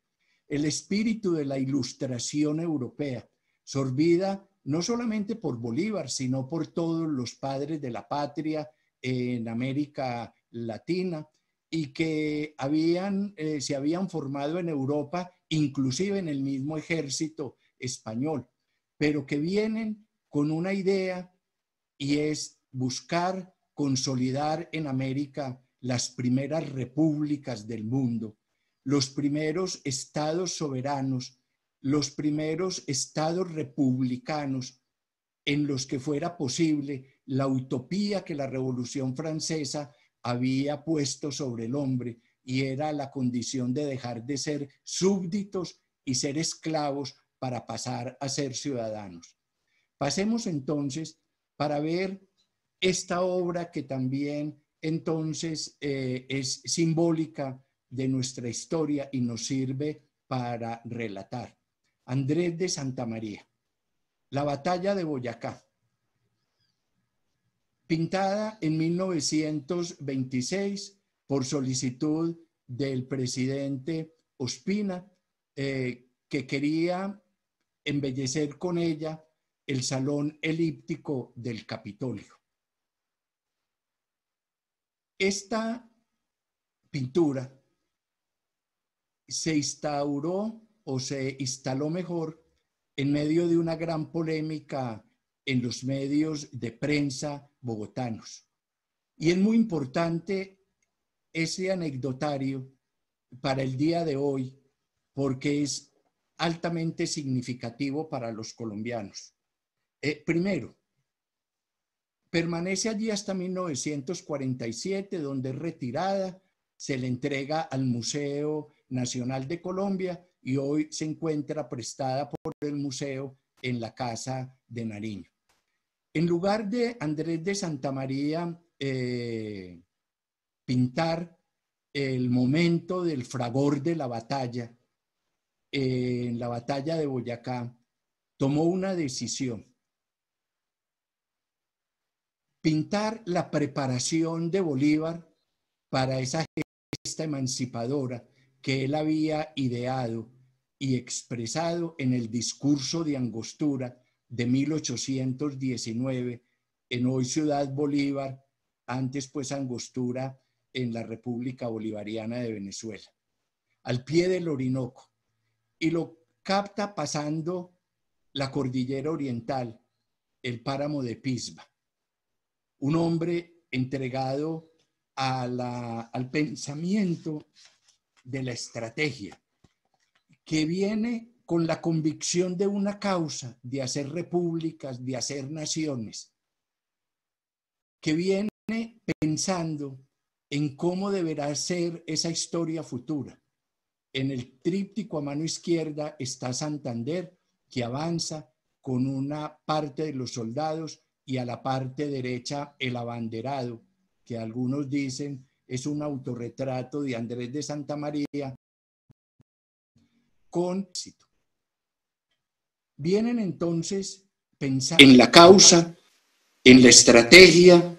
el espíritu de la Ilustración Europea, sorbida no solamente por Bolívar, sino por todos los padres de la patria en América Latina y que habían, eh, se habían formado en Europa, inclusive en el mismo ejército español, pero que vienen con una idea y es buscar consolidar en América las primeras repúblicas del mundo, los primeros estados soberanos, los primeros estados republicanos en los que fuera posible la utopía que la Revolución Francesa había puesto sobre el hombre y era la condición de dejar de ser súbditos y ser esclavos para pasar a ser ciudadanos. Pasemos entonces para ver esta obra que también entonces eh, es simbólica de nuestra historia y nos sirve para relatar. Andrés de Santa María, la batalla de Boyacá pintada en 1926 por solicitud del presidente Ospina, eh, que quería embellecer con ella el salón elíptico del Capitolio. Esta pintura se instauró o se instaló mejor en medio de una gran polémica en los medios de prensa bogotanos. Y es muy importante ese anecdotario para el día de hoy porque es altamente significativo para los colombianos. Eh, primero, permanece allí hasta 1947, donde es retirada, se le entrega al Museo Nacional de Colombia y hoy se encuentra prestada por el museo en la Casa de Nariño. En lugar de Andrés de Santa María eh, pintar el momento del fragor de la batalla, eh, en la batalla de Boyacá, tomó una decisión. Pintar la preparación de Bolívar para esa gesta emancipadora que él había ideado y expresado en el discurso de Angostura de 1819 en hoy Ciudad Bolívar, antes pues Angostura en la República Bolivariana de Venezuela, al pie del Orinoco, y lo capta pasando la cordillera oriental, el páramo de Pisba. Un hombre entregado al pensamiento de la estrategia, que viene con la convicción de una causa, de hacer repúblicas, de hacer naciones, que viene pensando en cómo deberá ser esa historia futura. En el tríptico a mano izquierda está Santander, que avanza con una parte de los soldados y a la parte derecha el abanderado, que algunos dicen es un autorretrato de Andrés de Santa María con éxito. Vienen entonces pensando en la causa, en la estrategia,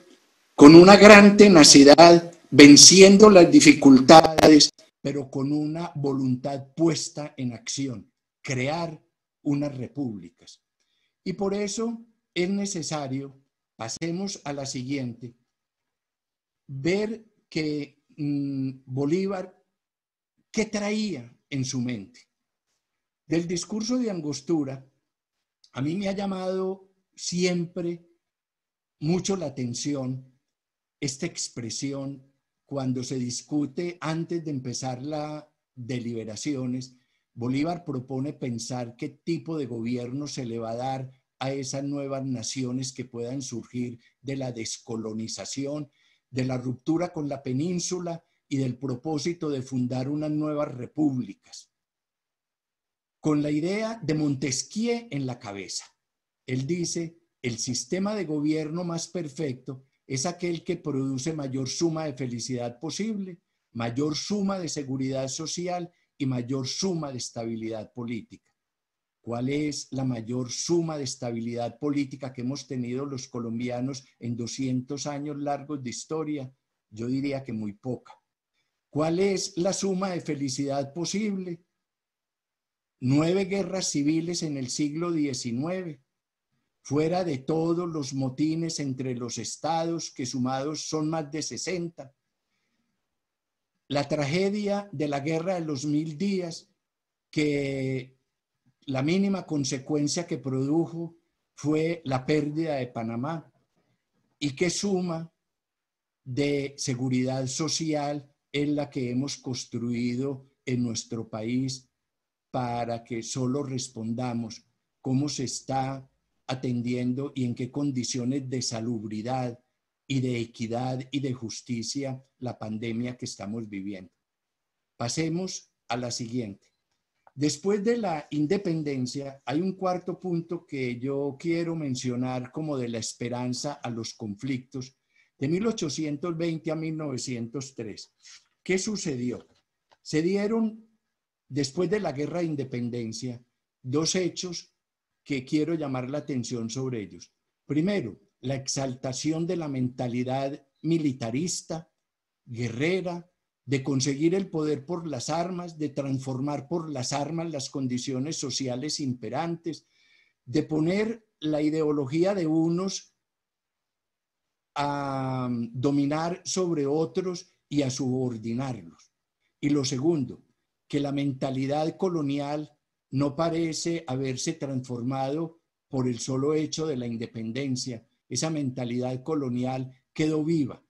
con una gran tenacidad, venciendo las dificultades, pero con una voluntad puesta en acción, crear unas repúblicas. Y por eso es necesario, pasemos a la siguiente, ver que mm, Bolívar, ¿qué traía en su mente? Del discurso de angostura, a mí me ha llamado siempre mucho la atención esta expresión cuando se discute antes de empezar las deliberaciones. Bolívar propone pensar qué tipo de gobierno se le va a dar a esas nuevas naciones que puedan surgir de la descolonización, de la ruptura con la península y del propósito de fundar unas nuevas repúblicas con la idea de Montesquieu en la cabeza. Él dice, el sistema de gobierno más perfecto es aquel que produce mayor suma de felicidad posible, mayor suma de seguridad social y mayor suma de estabilidad política. ¿Cuál es la mayor suma de estabilidad política que hemos tenido los colombianos en 200 años largos de historia? Yo diría que muy poca. ¿Cuál es la suma de felicidad posible? nueve guerras civiles en el siglo XIX, fuera de todos los motines entre los estados que sumados son más de 60. La tragedia de la guerra de los mil días, que la mínima consecuencia que produjo fue la pérdida de Panamá y que suma de seguridad social en la que hemos construido en nuestro país para que solo respondamos cómo se está atendiendo y en qué condiciones de salubridad y de equidad y de justicia la pandemia que estamos viviendo. Pasemos a la siguiente. Después de la independencia, hay un cuarto punto que yo quiero mencionar como de la esperanza a los conflictos de 1820 a 1903. ¿Qué sucedió? Se dieron después de la guerra de independencia, dos hechos que quiero llamar la atención sobre ellos. Primero, la exaltación de la mentalidad militarista, guerrera, de conseguir el poder por las armas, de transformar por las armas las condiciones sociales imperantes, de poner la ideología de unos a dominar sobre otros y a subordinarlos. Y lo segundo, que la mentalidad colonial no parece haberse transformado por el solo hecho de la independencia. Esa mentalidad colonial quedó viva.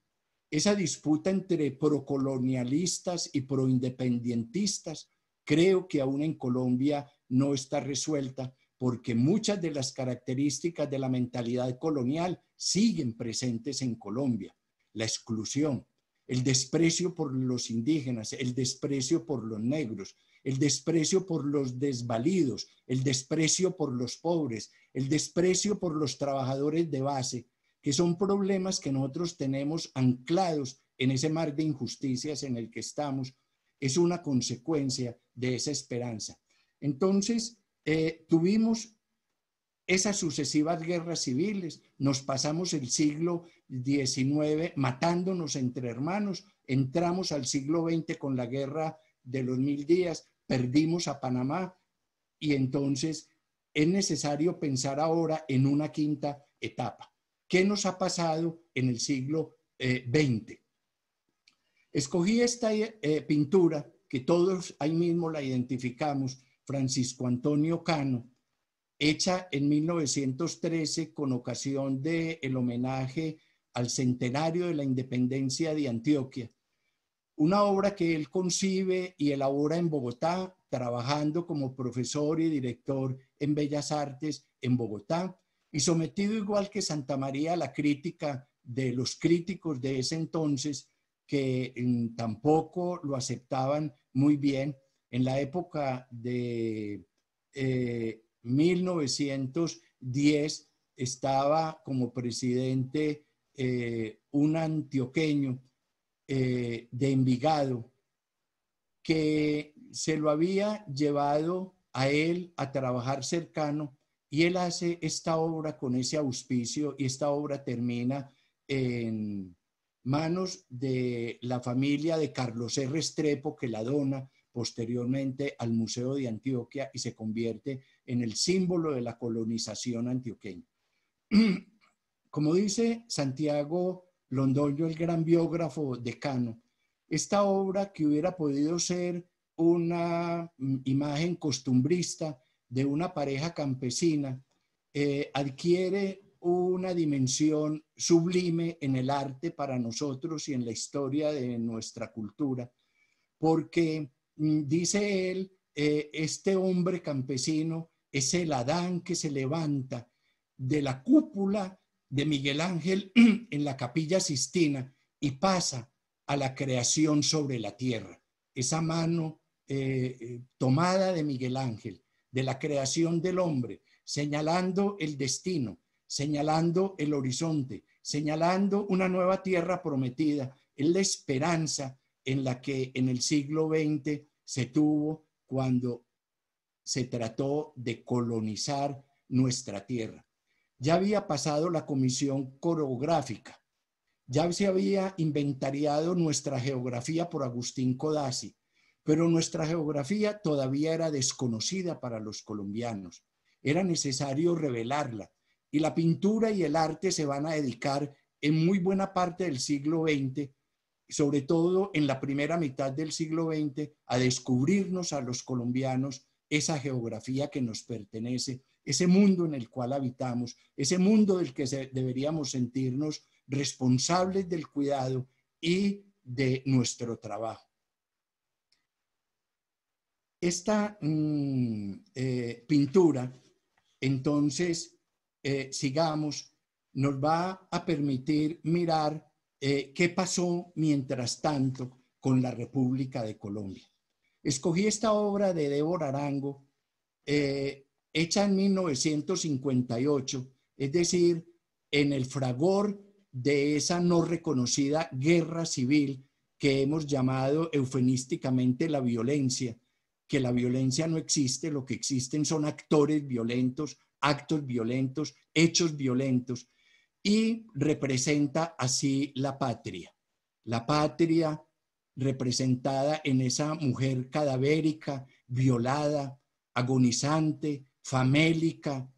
Esa disputa entre procolonialistas y proindependientistas creo que aún en Colombia no está resuelta porque muchas de las características de la mentalidad colonial siguen presentes en Colombia. La exclusión, el desprecio por los indígenas, el desprecio por los negros, el desprecio por los desvalidos, el desprecio por los pobres, el desprecio por los trabajadores de base, que son problemas que nosotros tenemos anclados en ese mar de injusticias en el que estamos, es una consecuencia de esa esperanza. Entonces, eh, tuvimos esas sucesivas guerras civiles. Nos pasamos el siglo XIX matándonos entre hermanos, entramos al siglo XX con la guerra de los mil días, perdimos a Panamá y entonces es necesario pensar ahora en una quinta etapa. ¿Qué nos ha pasado en el siglo XX? Eh, Escogí esta eh, pintura que todos ahí mismo la identificamos, Francisco Antonio Cano, hecha en 1913 con ocasión del el homenaje al centenario de la independencia de Antioquia. Una obra que él concibe y elabora en Bogotá, trabajando como profesor y director en Bellas Artes en Bogotá y sometido igual que Santa María a la crítica de los críticos de ese entonces que mm, tampoco lo aceptaban muy bien en la época de eh, 1910 estaba como presidente eh, un antioqueño eh, de Envigado que se lo había llevado a él a trabajar cercano y él hace esta obra con ese auspicio y esta obra termina en manos de la familia de Carlos R. Estrepo que la dona posteriormente al Museo de Antioquia y se convierte en el símbolo de la colonización antioqueña. Como dice Santiago Londoño, el gran biógrafo decano, esta obra que hubiera podido ser una mm, imagen costumbrista de una pareja campesina, eh, adquiere una dimensión sublime en el arte para nosotros y en la historia de nuestra cultura, porque Mm, dice él, eh, este hombre campesino es el Adán que se levanta de la cúpula de Miguel Ángel en la capilla Sistina y pasa a la creación sobre la tierra. Esa mano eh, eh, tomada de Miguel Ángel, de la creación del hombre, señalando el destino, señalando el horizonte, señalando una nueva tierra prometida, es la esperanza en la que en el siglo XX se tuvo cuando se trató de colonizar nuestra tierra. Ya había pasado la comisión coreográfica, ya se había inventariado nuestra geografía por Agustín Codazzi, pero nuestra geografía todavía era desconocida para los colombianos. Era necesario revelarla y la pintura y el arte se van a dedicar en muy buena parte del siglo XX sobre todo en la primera mitad del siglo XX, a descubrirnos a los colombianos esa geografía que nos pertenece, ese mundo en el cual habitamos, ese mundo del que deberíamos sentirnos responsables del cuidado y de nuestro trabajo. Esta mm, eh, pintura, entonces, eh, sigamos, nos va a permitir mirar eh, qué pasó mientras tanto con la República de Colombia. Escogí esta obra de Débora Arango, eh, hecha en 1958, es decir, en el fragor de esa no reconocida guerra civil que hemos llamado eufemísticamente la violencia, que la violencia no existe, lo que existen son actores violentos, actos violentos, hechos violentos, y representa así la patria. La patria representada en esa mujer cadavérica, violada, agonizante, famélica,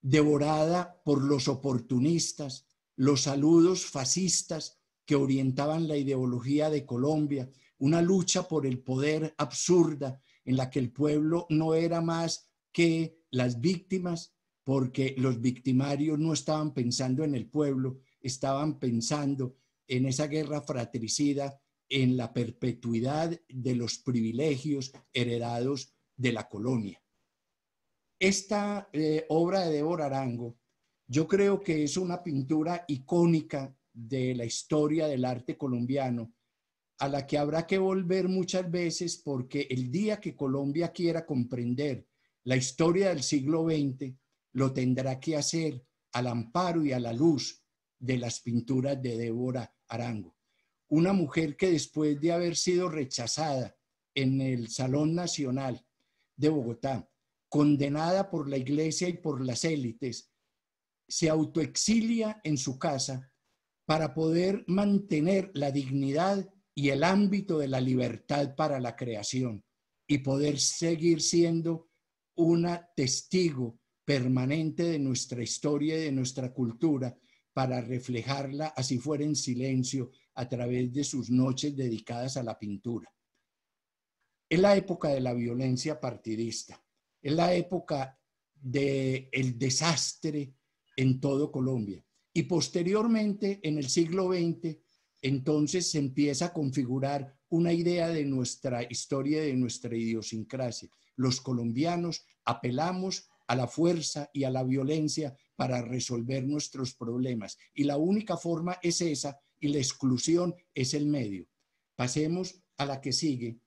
devorada por los oportunistas, los saludos fascistas que orientaban la ideología de Colombia, una lucha por el poder absurda en la que el pueblo no era más que las víctimas porque los victimarios no estaban pensando en el pueblo, estaban pensando en esa guerra fratricida, en la perpetuidad de los privilegios heredados de la colonia. Esta eh, obra de Débora Arango, yo creo que es una pintura icónica de la historia del arte colombiano, a la que habrá que volver muchas veces porque el día que Colombia quiera comprender la historia del siglo XX, lo tendrá que hacer al amparo y a la luz de las pinturas de Débora Arango. Una mujer que después de haber sido rechazada en el Salón Nacional de Bogotá, condenada por la iglesia y por las élites, se autoexilia en su casa para poder mantener la dignidad y el ámbito de la libertad para la creación y poder seguir siendo una testigo permanente de nuestra historia y de nuestra cultura para reflejarla, así fuera en silencio, a través de sus noches dedicadas a la pintura. Es la época de la violencia partidista, es la época del desastre en todo Colombia. Y posteriormente, en el siglo XX, entonces se empieza a configurar una idea de nuestra historia, de nuestra idiosincrasia. Los colombianos apelamos a la fuerza y a la violencia para resolver nuestros problemas. Y la única forma es esa y la exclusión es el medio. Pasemos a la que sigue,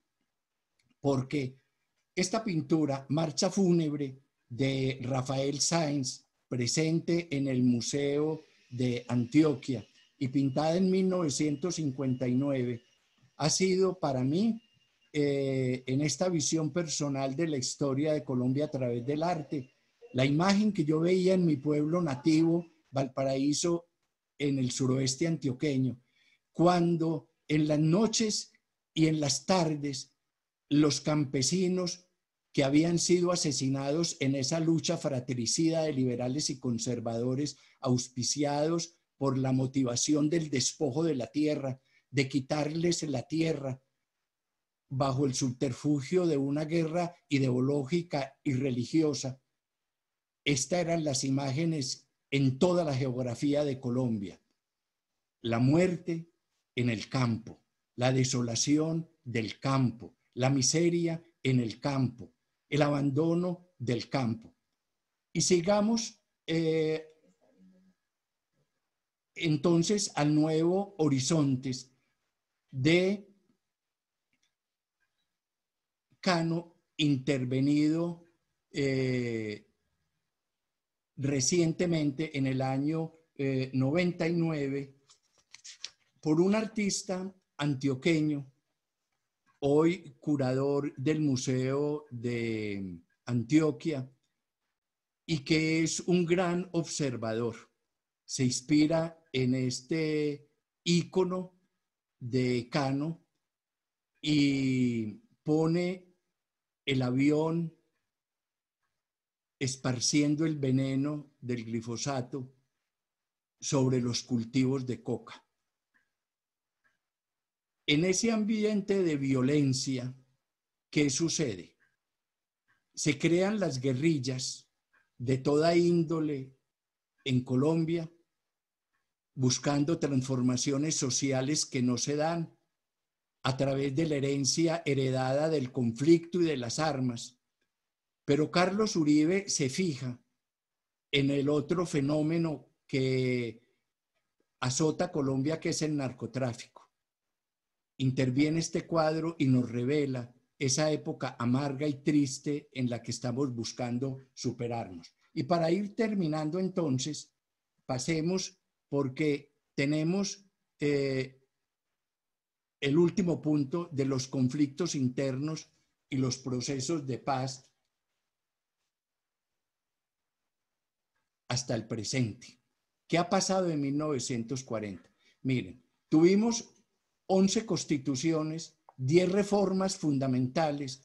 porque esta pintura, Marcha Fúnebre, de Rafael Sáenz, presente en el Museo de Antioquia y pintada en 1959, ha sido para mí, eh, en esta visión personal de la historia de Colombia a través del arte, la imagen que yo veía en mi pueblo nativo, Valparaíso, en el suroeste antioqueño, cuando en las noches y en las tardes los campesinos que habían sido asesinados en esa lucha fratricida de liberales y conservadores auspiciados por la motivación del despojo de la tierra, de quitarles la tierra bajo el subterfugio de una guerra ideológica y religiosa, estas eran las imágenes en toda la geografía de Colombia. La muerte en el campo, la desolación del campo, la miseria en el campo, el abandono del campo. Y sigamos eh, entonces al nuevo horizontes de Cano intervenido eh, recientemente en el año 99 eh, por un artista antioqueño, hoy curador del Museo de Antioquia y que es un gran observador. Se inspira en este ícono de Cano y pone el avión esparciendo el veneno del glifosato sobre los cultivos de coca. En ese ambiente de violencia, ¿qué sucede? Se crean las guerrillas de toda índole en Colombia, buscando transformaciones sociales que no se dan a través de la herencia heredada del conflicto y de las armas pero Carlos Uribe se fija en el otro fenómeno que azota Colombia, que es el narcotráfico. Interviene este cuadro y nos revela esa época amarga y triste en la que estamos buscando superarnos. Y para ir terminando entonces, pasemos porque tenemos eh, el último punto de los conflictos internos y los procesos de paz hasta el presente. ¿Qué ha pasado en 1940? Miren, tuvimos 11 constituciones, 10 reformas fundamentales.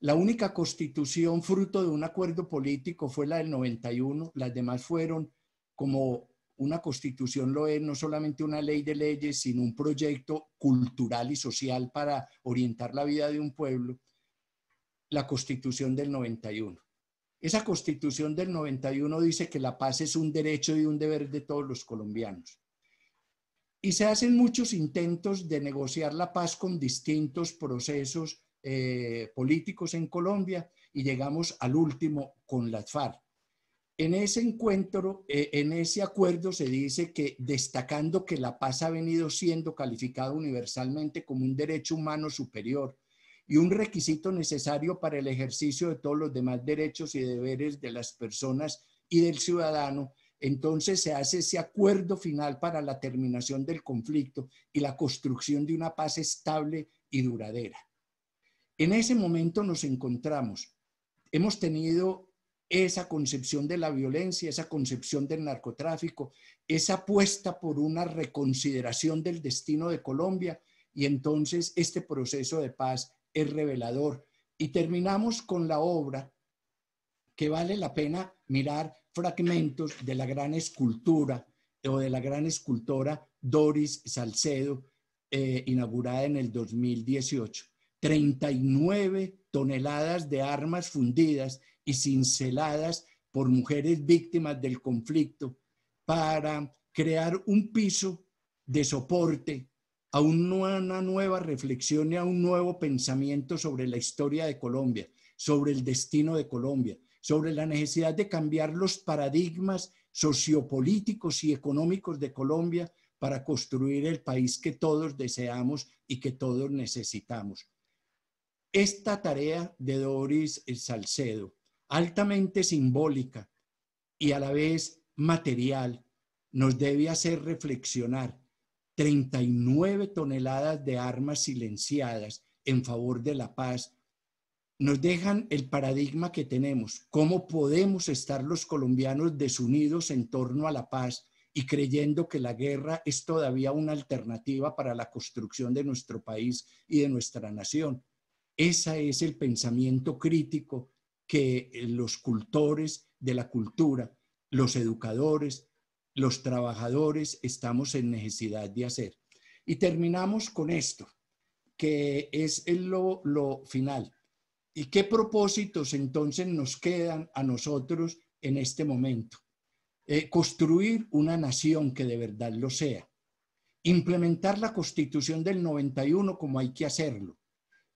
La única constitución fruto de un acuerdo político fue la del 91, las demás fueron como una constitución lo es, no solamente una ley de leyes, sino un proyecto cultural y social para orientar la vida de un pueblo, la constitución del 91. Esa constitución del 91 dice que la paz es un derecho y un deber de todos los colombianos. Y se hacen muchos intentos de negociar la paz con distintos procesos eh, políticos en Colombia y llegamos al último con la FARC. En ese encuentro, eh, en ese acuerdo se dice que destacando que la paz ha venido siendo calificada universalmente como un derecho humano superior, y un requisito necesario para el ejercicio de todos los demás derechos y deberes de las personas y del ciudadano, entonces se hace ese acuerdo final para la terminación del conflicto y la construcción de una paz estable y duradera. En ese momento nos encontramos. Hemos tenido esa concepción de la violencia, esa concepción del narcotráfico, esa apuesta por una reconsideración del destino de Colombia y entonces este proceso de paz es revelador. Y terminamos con la obra que vale la pena mirar fragmentos de la gran escultura o de la gran escultora Doris Salcedo, eh, inaugurada en el 2018. 39 toneladas de armas fundidas y cinceladas por mujeres víctimas del conflicto para crear un piso de soporte a una nueva reflexión y a un nuevo pensamiento sobre la historia de Colombia, sobre el destino de Colombia, sobre la necesidad de cambiar los paradigmas sociopolíticos y económicos de Colombia para construir el país que todos deseamos y que todos necesitamos. Esta tarea de Doris Salcedo, altamente simbólica y a la vez material, nos debe hacer reflexionar 39 toneladas de armas silenciadas en favor de la paz, nos dejan el paradigma que tenemos, cómo podemos estar los colombianos desunidos en torno a la paz y creyendo que la guerra es todavía una alternativa para la construcción de nuestro país y de nuestra nación. Ese es el pensamiento crítico que los cultores de la cultura, los educadores, los trabajadores estamos en necesidad de hacer. Y terminamos con esto, que es lo, final. ¿Y qué propósitos entonces nos quedan a nosotros en este momento? Eh, construir una nación que de verdad lo sea. Implementar la constitución del 91 como hay que hacerlo.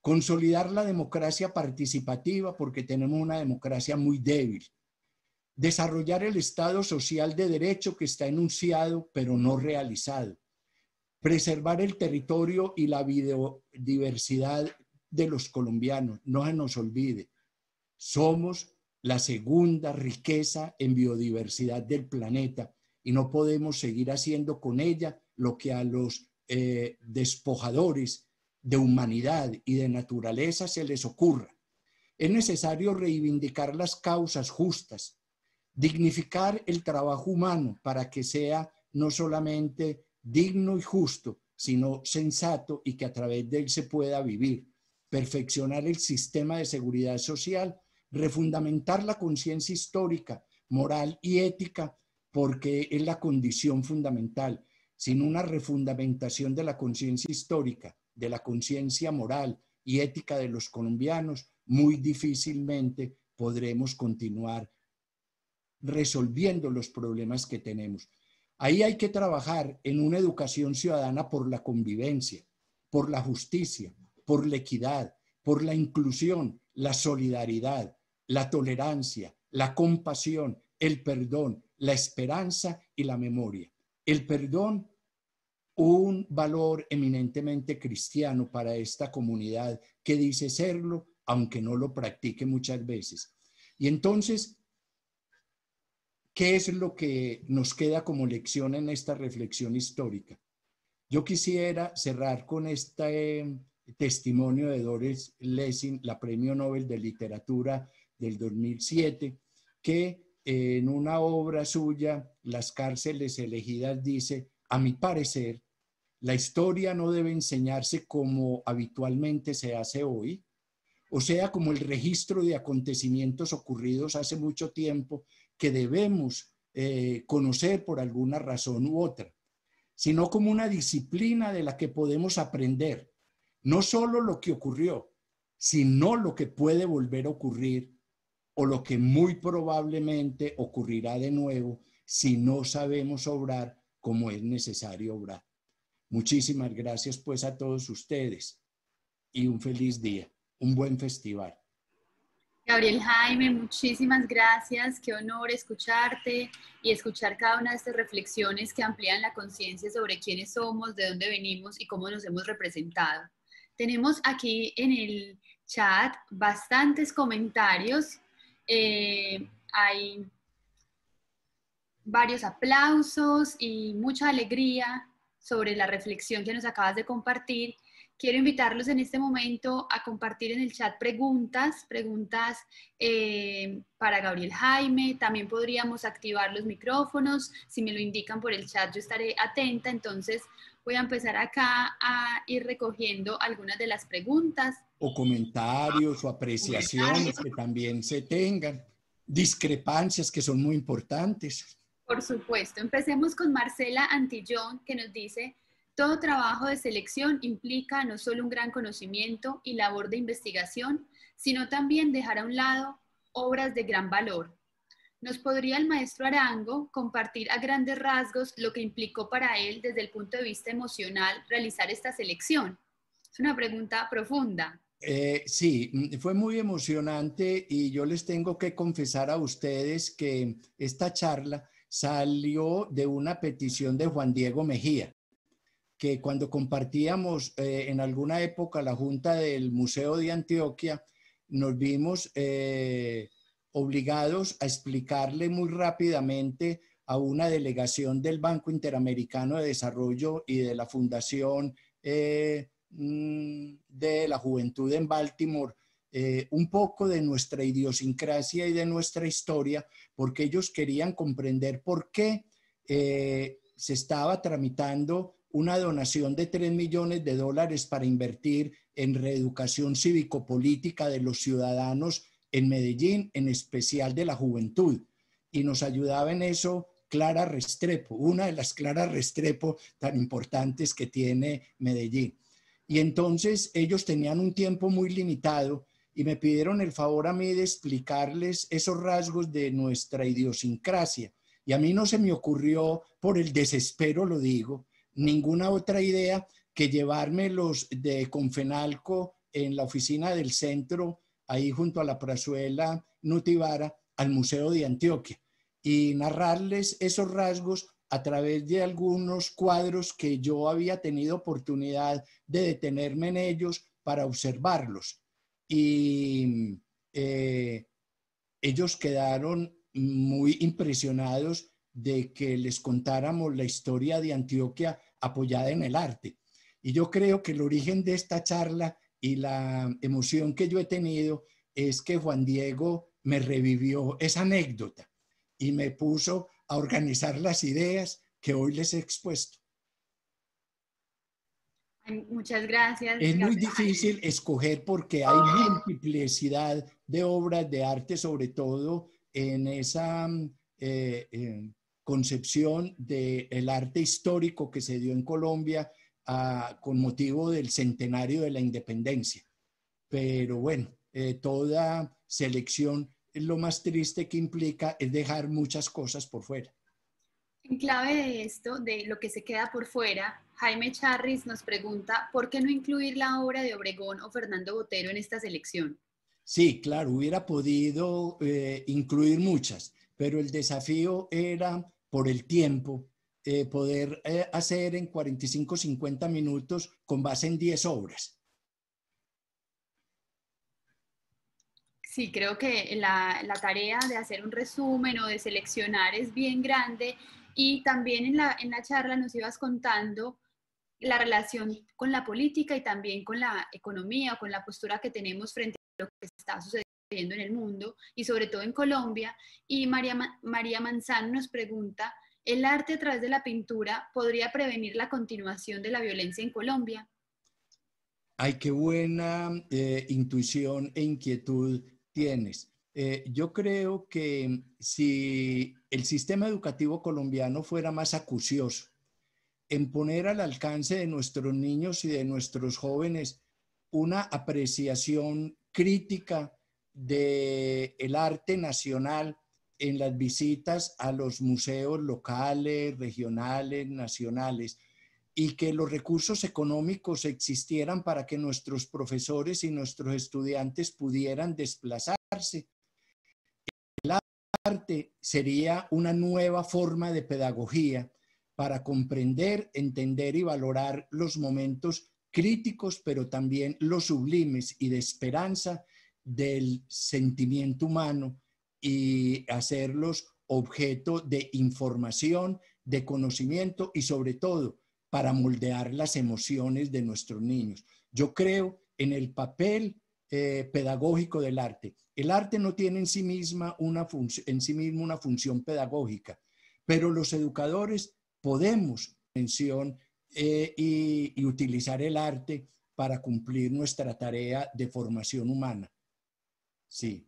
Consolidar la democracia participativa porque tenemos una democracia muy débil desarrollar el Estado social de derecho que está enunciado pero no realizado, preservar el territorio y la biodiversidad de los colombianos, no se nos olvide, somos la segunda riqueza en biodiversidad del planeta y no podemos seguir haciendo con ella lo que a los eh, despojadores de humanidad y de naturaleza se les ocurra. Es necesario reivindicar las causas justas, dignificar el trabajo humano para que sea no solamente digno y justo, sino sensato y que a través de él se pueda vivir, perfeccionar el sistema de seguridad social, refundamentar la conciencia histórica, moral y ética, porque es la condición fundamental. Sin una refundamentación de la conciencia histórica, de la conciencia moral y ética de los colombianos, muy difícilmente podremos continuar resolviendo los problemas que tenemos. Ahí hay que trabajar en una educación ciudadana por la convivencia, por la justicia, por la equidad, por la inclusión, la solidaridad, la tolerancia, la compasión, el perdón, la esperanza y la memoria. El perdón, un valor eminentemente cristiano para esta comunidad que dice serlo, aunque no lo practique muchas veces. Y entonces ¿Qué es lo que nos queda como lección en esta reflexión histórica? Yo quisiera cerrar con este em, testimonio de Doris Lessing, la Premio Nobel de Literatura del 2007, que en una obra suya, Las cárceles elegidas, dice, a mi parecer, la historia no debe enseñarse como habitualmente se hace hoy, o sea, como el registro de acontecimientos ocurridos hace mucho tiempo que debemos eh, conocer por alguna razón u otra, sino como una disciplina de la que podemos aprender, no solo lo que ocurrió, sino lo que puede volver a ocurrir o lo que muy probablemente ocurrirá de nuevo si no sabemos obrar como es necesario obrar. Muchísimas gracias pues a todos ustedes y un feliz día, un buen festival. Gabriel Jaime, muchísimas gracias. Qué honor escucharte y escuchar cada una de estas reflexiones que amplían la conciencia sobre quiénes somos, de dónde venimos y cómo nos hemos representado. Tenemos aquí en el chat bastantes comentarios. Eh, hay varios aplausos y mucha alegría sobre la reflexión que nos acabas de compartir Quiero invitarlos en este momento a compartir en el chat preguntas, preguntas eh, para Gabriel Jaime. También podríamos activar los micrófonos. Si me lo indican por el chat, yo estaré atenta. Entonces voy a empezar acá a ir recogiendo algunas de las preguntas. O comentarios o apreciaciones que también se tengan. Discrepancias que son muy importantes. Por supuesto. Empecemos con Marcela Antillón, que nos dice, todo trabajo de selección implica no solo un gran conocimiento y labor de investigación, sino también dejar a un lado obras de gran valor. ¿Nos podría el maestro Arango compartir a grandes rasgos lo que implicó para él desde el punto de vista emocional realizar esta selección? Es una pregunta profunda. Eh, sí, mm, fue muy emocionante y yo les tengo que confesar a ustedes que esta charla salió de una petición de Juan Diego Mejía que cuando compartíamos eh, en alguna época la junta del Museo de Antioquia, nos vimos eh, obligados a explicarle muy rápidamente a una delegación del Banco Interamericano de Desarrollo y de la Fundación eh, mm, de la Juventud en Baltimore un poco de nuestra idiosincrasia y de nuestra historia, porque ellos querían comprender por qué se estaba tramitando una donación de 3 millones de dólares para invertir en reeducación cívico-política de los ciudadanos en Medellín, en especial de la juventud. Y nos ayudaba en eso Clara Restrepo, una de las Clara Restrepo tan importantes que tiene Medellín. Y entonces ellos tenían un tiempo muy limitado y me pidieron el favor a mí de explicarles esos rasgos de nuestra idiosincrasia. Y a mí no se me ocurrió, por el desespero lo digo, ninguna otra idea que llevarme los de Confenalco en la oficina del centro, ahí junto a la prazuela Nutivara, al Museo de Antioquia y narrarles esos rasgos a través de algunos cuadros que yo había tenido oportunidad de detenerme en ellos para observarlos. Y eh, ellos quedaron muy impresionados de que les contáramos la historia de Antioquia apoyada en el arte. Y yo creo que el origen de esta charla y la emoción que yo he tenido es que Juan Diego me revivió esa anécdota y me puso a organizar las ideas que hoy les he expuesto. Muchas gracias. Es muy difícil escoger porque hay multiplicidad de obras de arte, sobre todo en esa mm, eh, eh, concepción del arte histórico que se dio en Colombia ah, con motivo del centenario de la independencia. Pero bueno, eh, toda selección, lo más triste que implica es dejar muchas cosas por fuera. En clave de esto, de lo que se queda por fuera, Jaime Charris nos pregunta, ¿por qué no incluir la obra de Obregón o Fernando Botero en esta selección? Sí, claro, hubiera podido eh, incluir muchas pero el desafío era por el tiempo, eh, poder eh, hacer en 45, 50 minutos con base en 10 obras. Sí, creo que la, tarea de hacer un resumen o de seleccionar es bien grande y también en la, charla nos ibas contando la relación con la política y también con la economía con la postura que tenemos frente a lo que está sucediendo viendo en el mundo y sobre todo en Colombia. Y María, María Manzano nos pregunta, ¿el arte a través de la pintura podría prevenir la continuación de la violencia en Colombia? Ay, qué buena eh, intuición e inquietud tienes. Eh, yo creo que si el sistema educativo colombiano fuera más acucioso en poner al alcance de nuestros niños y de nuestros jóvenes una apreciación crítica del el arte nacional en las visitas a los museos locales, regionales, nacionales, y que los recursos económicos existieran para que nuestros profesores y nuestros estudiantes pudieran desplazarse. El arte sería una nueva forma de pedagogía para comprender, entender y valorar los momentos críticos, pero también los sublimes y de esperanza del sentimiento humano y hacerlos objeto de información, de conocimiento y sobre todo para moldear las emociones de nuestros niños. Yo creo en el papel eh, pedagógico del arte. El arte no tiene en sí, misma una en sí mismo una función pedagógica, pero los educadores podemos eh, y utilizar el arte para cumplir nuestra tarea de formación humana. Sí.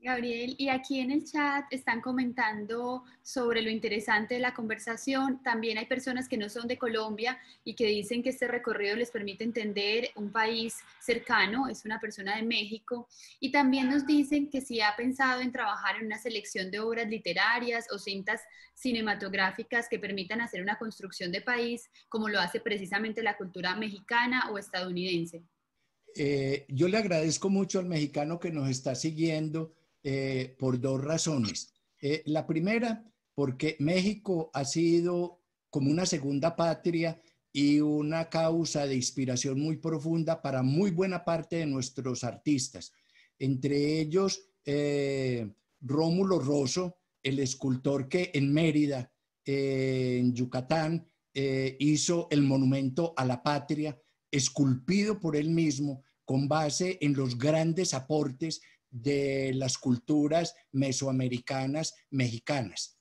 Gabriel, y aquí en el chat están comentando sobre lo interesante de la conversación. También hay personas que no son de Colombia y que dicen que este recorrido les permite entender un país cercano, es una persona de México. Y también nos dicen que si ha pensado en trabajar en una selección de obras literarias o cintas cinematográficas que permitan hacer una construcción de país, como lo hace precisamente la cultura mexicana o estadounidense. Eh, yo le agradezco mucho al mexicano que nos está siguiendo eh, por dos razones. Eh, la primera, porque México ha sido como una segunda patria y una causa de inspiración muy profunda para muy buena parte de nuestros artistas, entre ellos Rómulo Rosso, el escultor que en Mérida, en Yucatán, hizo el monumento a la patria esculpido por él mismo con base en los grandes aportes de las culturas mesoamericanas, mexicanas.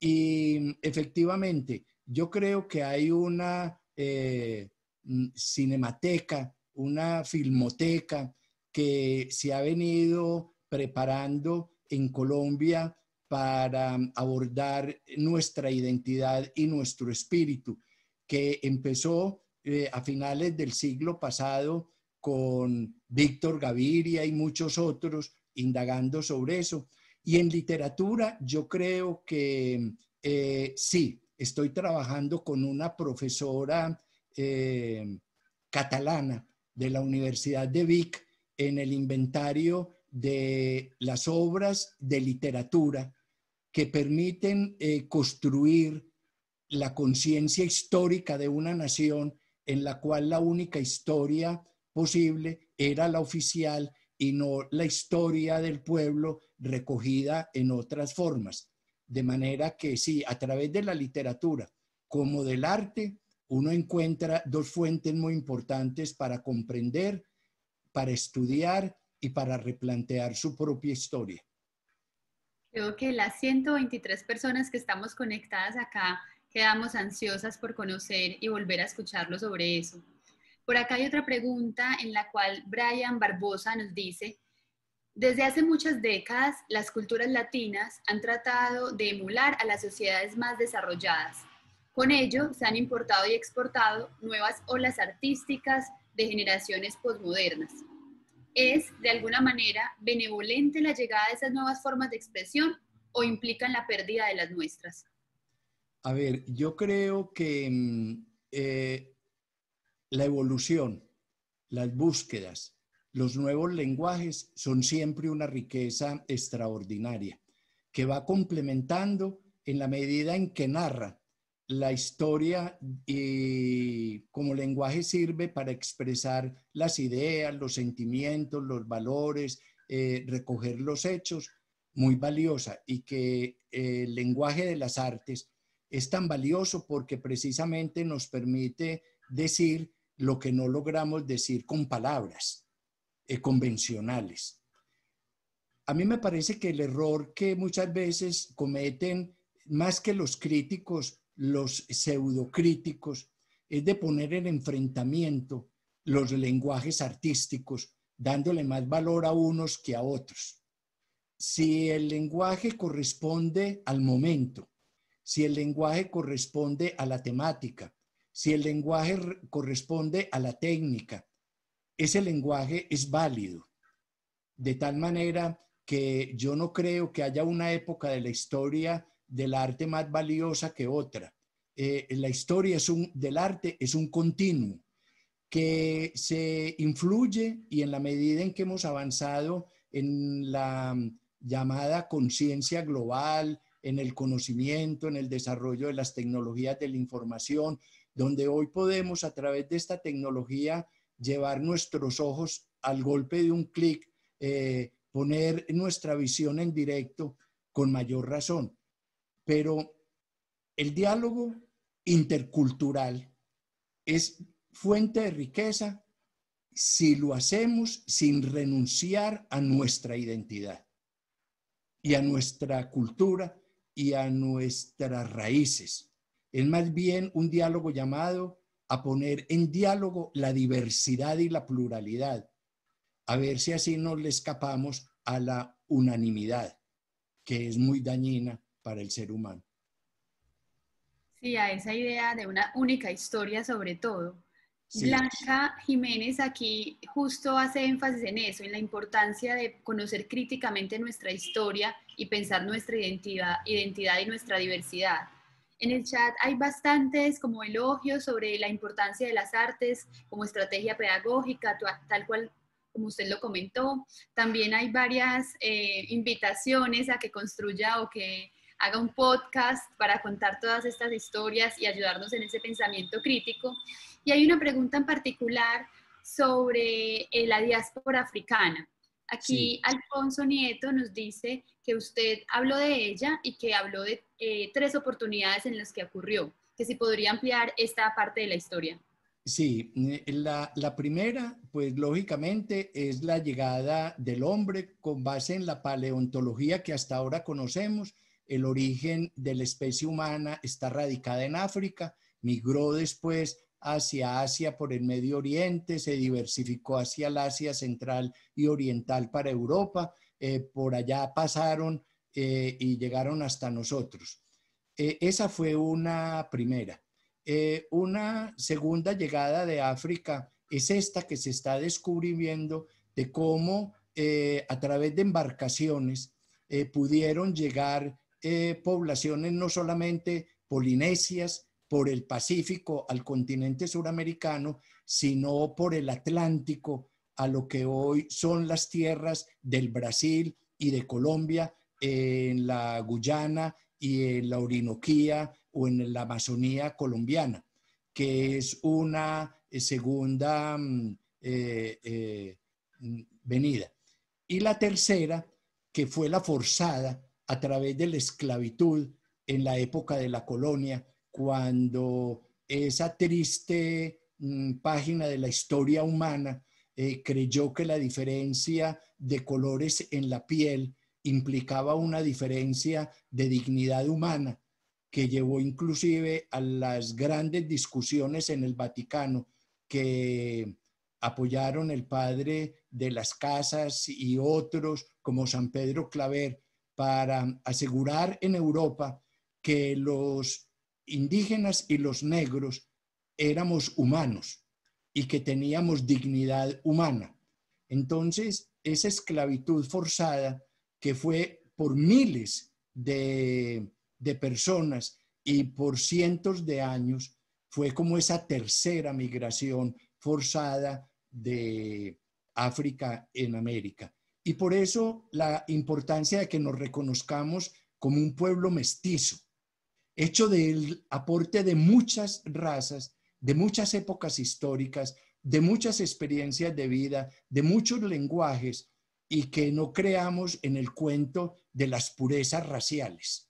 Y efectivamente, yo creo que hay una eh, mm, cinemateca, una filmoteca que se ha venido preparando en Colombia para abordar nuestra identidad y nuestro espíritu, que empezó eh, a finales del siglo pasado con Víctor Gaviria y muchos otros indagando sobre eso. Y en literatura yo creo que eh, sí, estoy trabajando con una profesora eh, catalana de la Universidad de Vic en el inventario de las obras de literatura que permiten construir la conciencia histórica de una nación en la cual la única historia posible era la oficial y no la historia del pueblo recogida en otras formas. De manera que sí, a través de la literatura como del arte, uno encuentra dos fuentes muy importantes para comprender, para estudiar y para replantear su propia historia. Creo que las 123 personas que estamos conectadas acá Quedamos ansiosas por conocer y volver a escucharlo sobre eso. Por acá hay otra pregunta en la cual Brian Barbosa nos dice, desde hace muchas décadas las culturas latinas han tratado de emular a las sociedades más desarrolladas. Con ello se han importado y exportado nuevas olas artísticas de generaciones posmodernas. ¿Es, de alguna manera, benevolente la llegada de esas nuevas formas de expresión o implican la pérdida de las nuestras? A ver, yo creo que mm, eh, la evolución, las búsquedas, los nuevos lenguajes son siempre una riqueza extraordinaria que va complementando en la medida en que narra la historia y como lenguaje sirve para expresar las ideas, los sentimientos, los valores, eh, recoger los hechos, muy valiosa y que eh, el lenguaje de las artes es tan valioso porque precisamente nos permite decir lo que no logramos decir con palabras eh, convencionales. A mí me parece que el error que muchas veces cometen más que los críticos, los pseudocríticos, es de poner en enfrentamiento los lenguajes artísticos, dándole más valor a unos que a otros. Si el lenguaje corresponde al momento, si el lenguaje corresponde a la temática, si el lenguaje corresponde a la técnica. Ese lenguaje es válido. De tal manera que yo no creo que haya una época de la historia del arte más valiosa que otra. Eh, la historia del arte es un continuo que se influye y en la medida en que hemos avanzado en la mm, llamada conciencia global, en el conocimiento, en el desarrollo de las tecnologías de la información, donde hoy podemos a través de esta tecnología llevar nuestros ojos al golpe de un clic, eh, poner nuestra visión en directo con mayor razón. Pero el diálogo intercultural es fuente de riqueza si lo hacemos sin renunciar a nuestra identidad y a nuestra cultura y a nuestras raíces. Es más bien un diálogo llamado a poner en diálogo la diversidad y la pluralidad, a ver si así no le escapamos a la unanimidad, que es muy dañina para el ser humano. Sí, a esa idea de una única historia sobre todo, Blanca Jiménez aquí justo hace énfasis en eso, en la importancia de conocer críticamente nuestra historia y pensar nuestra identidad, identidad y nuestra diversidad. En el chat hay bastantes como elogios sobre la importancia de las artes como estrategia pedagógica, tal cual como usted lo comentó. También hay varias eh, invitaciones a que construya o que haga un podcast para contar todas estas historias y ayudarnos en ese pensamiento crítico. Y hay una pregunta en particular sobre eh, la diáspora africana. Aquí Alfonso Nieto nos dice que usted habló de ella y que habló de eh, tres oportunidades en las que ocurrió, que si podría ampliar esta parte de la historia. Sí, eh, la, la, primera, pues lógicamente es la llegada del hombre con base en la paleontología que hasta ahora conocemos. El origen de la especie humana está radicada en África, migró después hacia Asia por el Medio Oriente, se diversificó hacia el Asia Central y Oriental para Europa, eh, por allá pasaron eh, y llegaron hasta nosotros. Eh, esa fue una primera. una segunda llegada de África es esta que se está descubriendo de cómo a través de embarcaciones pudieron llegar poblaciones no solamente polinesias, por el Pacífico al continente suramericano, sino por el Atlántico a lo que hoy son las tierras del Brasil y de Colombia, en la Guyana y en la Orinoquía o en la Amazonía colombiana, que es una eh, segunda mm, eh, eh, mm, venida. Y la tercera, que fue la forzada a través de la esclavitud en la época de la colonia, cuando esa triste mm, página de la historia humana eh, creyó que la diferencia de colores en la piel implicaba una diferencia de dignidad humana que llevó inclusive a las grandes discusiones en el Vaticano que apoyaron el padre de las casas y otros como San Pedro Claver para asegurar en Europa que los indígenas y los negros éramos humanos y que teníamos dignidad humana. Entonces, esa esclavitud forzada que fue por miles de, personas y por cientos de años, fue como esa tercera migración forzada de África en América. Y por eso la importancia de que nos reconozcamos como un pueblo mestizo, hecho del aporte de muchas razas, de muchas épocas históricas, de muchas experiencias de vida, de muchos lenguajes, y que no creamos en el cuento de las purezas raciales.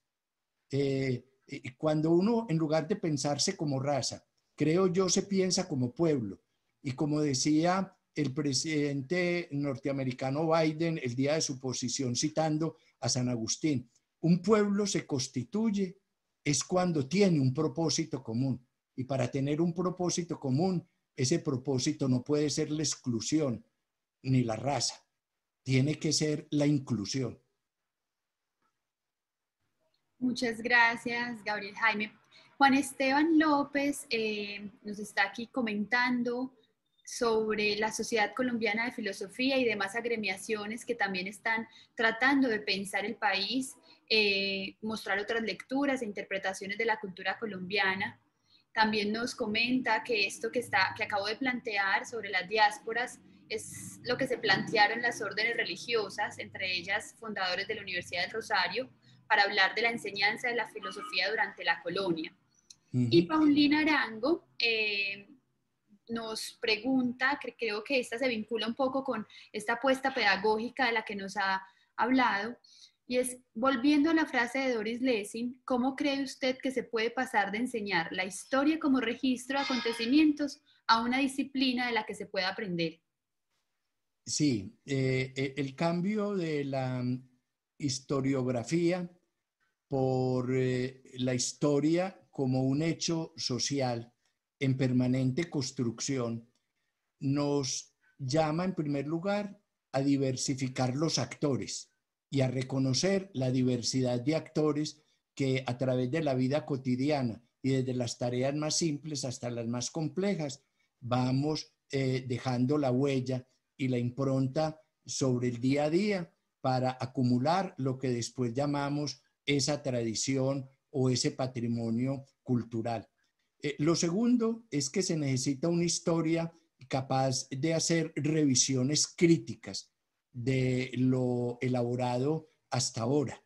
Eh, eh, cuando uno, en lugar de pensarse como raza, creo yo, se piensa como pueblo. Y como decía el presidente norteamericano Biden el día de su posición, citando a San Agustín, un pueblo se constituye es cuando tiene un propósito común. Y para tener un propósito común, ese propósito no puede ser la exclusión ni la raza, tiene que ser la inclusión. Muchas gracias, Gabriel Jaime. Juan Esteban López eh, nos está aquí comentando sobre la Sociedad Colombiana de Filosofía y demás agremiaciones que también están tratando de pensar el país eh, mostrar otras lecturas e interpretaciones de la cultura colombiana. También nos comenta que esto que, está, que acabo de plantear sobre las diásporas es lo que se plantearon las órdenes religiosas, entre ellas fundadores de la Universidad del Rosario, para hablar de la enseñanza de la filosofía durante la colonia. Y Paulina Arango eh, nos pregunta, que creo que esta se vincula un poco con esta apuesta pedagógica de la que nos ha hablado, y es, volviendo a la frase de Doris Lessing, ¿cómo cree usted que se puede pasar de enseñar la historia como registro de acontecimientos a una disciplina de la que se pueda aprender? Sí, eh, e, el cambio de la mm, historiografía por eh, la historia como un hecho social en permanente construcción nos llama en primer lugar a diversificar los actores y a reconocer la diversidad de actores que a través de la vida cotidiana y desde las tareas más simples hasta las más complejas vamos eh, dejando la huella y la impronta sobre el día a día para acumular lo que después llamamos esa tradición o ese patrimonio cultural. Eh, lo segundo es que se necesita una historia capaz de hacer revisiones críticas de lo elaborado hasta ahora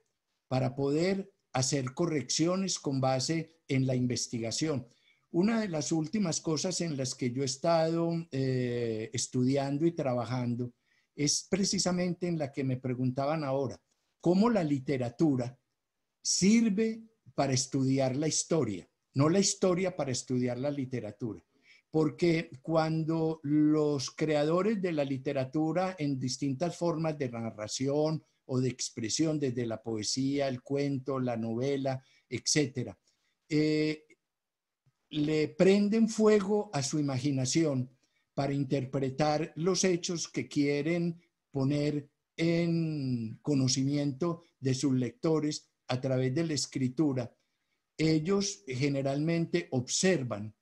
para poder hacer correcciones con base en la investigación. Una de las últimas cosas en las que yo he estado eh, estudiando y trabajando es precisamente en la que me preguntaban ahora, ¿cómo la literatura sirve para estudiar la historia? No la historia para estudiar la literatura porque cuando los creadores de la literatura en distintas formas de narración o de expresión, desde la poesía, el cuento, la novela, etcétera, eh, le prenden fuego a su imaginación para interpretar los hechos que quieren poner en conocimiento de sus lectores a través de la escritura. Ellos generalmente observan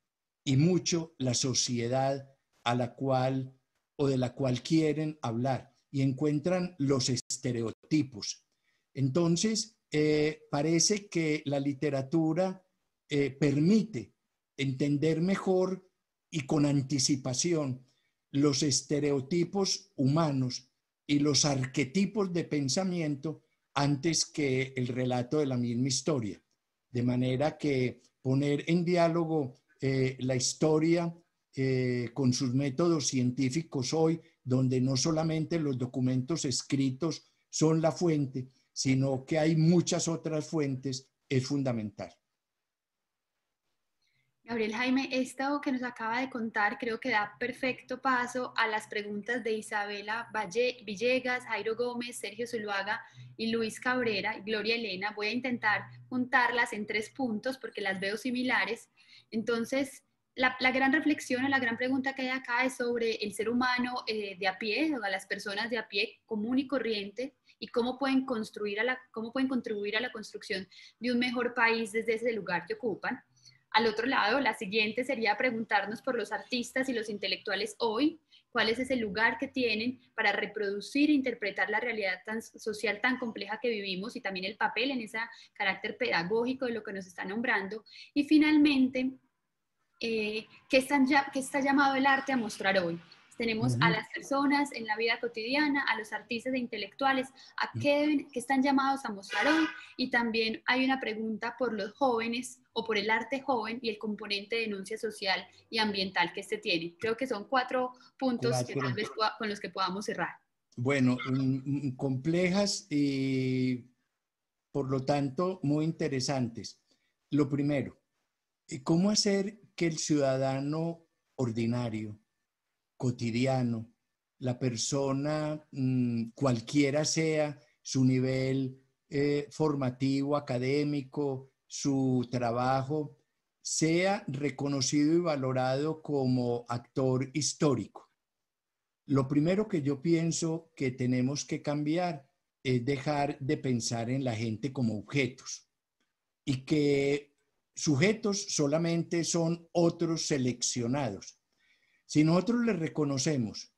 y mucho la sociedad a la cual o de la cual quieren hablar y encuentran los estereotipos. Entonces, eh, parece que la literatura eh, permite entender mejor y con anticipación los estereotipos humanos y los arquetipos de pensamiento antes que el relato de la misma historia. De manera que poner en diálogo eh, la historia eh, con sus métodos científicos hoy, donde no solamente los documentos escritos son la fuente, sino que hay muchas otras fuentes, es fundamental. Gabriel Jaime, esto que nos acaba de contar creo que da perfecto paso a las preguntas de Isabela Valle, Villegas, Jairo Gómez, Sergio Zuluaga y Luis Cabrera, y Gloria Elena. Voy a intentar juntarlas en tres puntos porque las veo similares. Entonces, la, gran reflexión o la gran pregunta que hay acá es sobre el ser humano eh, de a pie, o a las personas de a pie común y corriente, y cómo pueden, cómo pueden contribuir a la construcción de un mejor país desde ese lugar que ocupan. Al otro lado, la siguiente sería preguntarnos por los artistas y los intelectuales hoy, cuál es ese lugar que tienen para reproducir e interpretar la realidad social tan compleja que vivimos y también el papel en ese carácter pedagógico de lo que nos está nombrando. Y finalmente, eh, ¿qué está llamado el arte a mostrar hoy? Tenemos a las personas en la vida cotidiana, a los artistas e intelectuales, a uh que están llamados a mostrar hoy. Y también hay una pregunta por los jóvenes o por el arte joven y el componente de denuncia social y ambiental que este tiene. Creo que son cuatro puntos Que tal vez con los que podamos cerrar. Bueno, complejas y por lo tanto muy interesantes. Lo primero, ¿cómo hacer que el ciudadano ordinario cotidiano. La persona, mm, cualquiera sea su nivel eh, formativo, académico, su trabajo, sea reconocido y valorado como actor histórico. Lo primero que yo pienso que tenemos que cambiar es dejar de pensar en la gente como objetos y que sujetos solamente son otros seleccionados. Si nosotros le reconocemos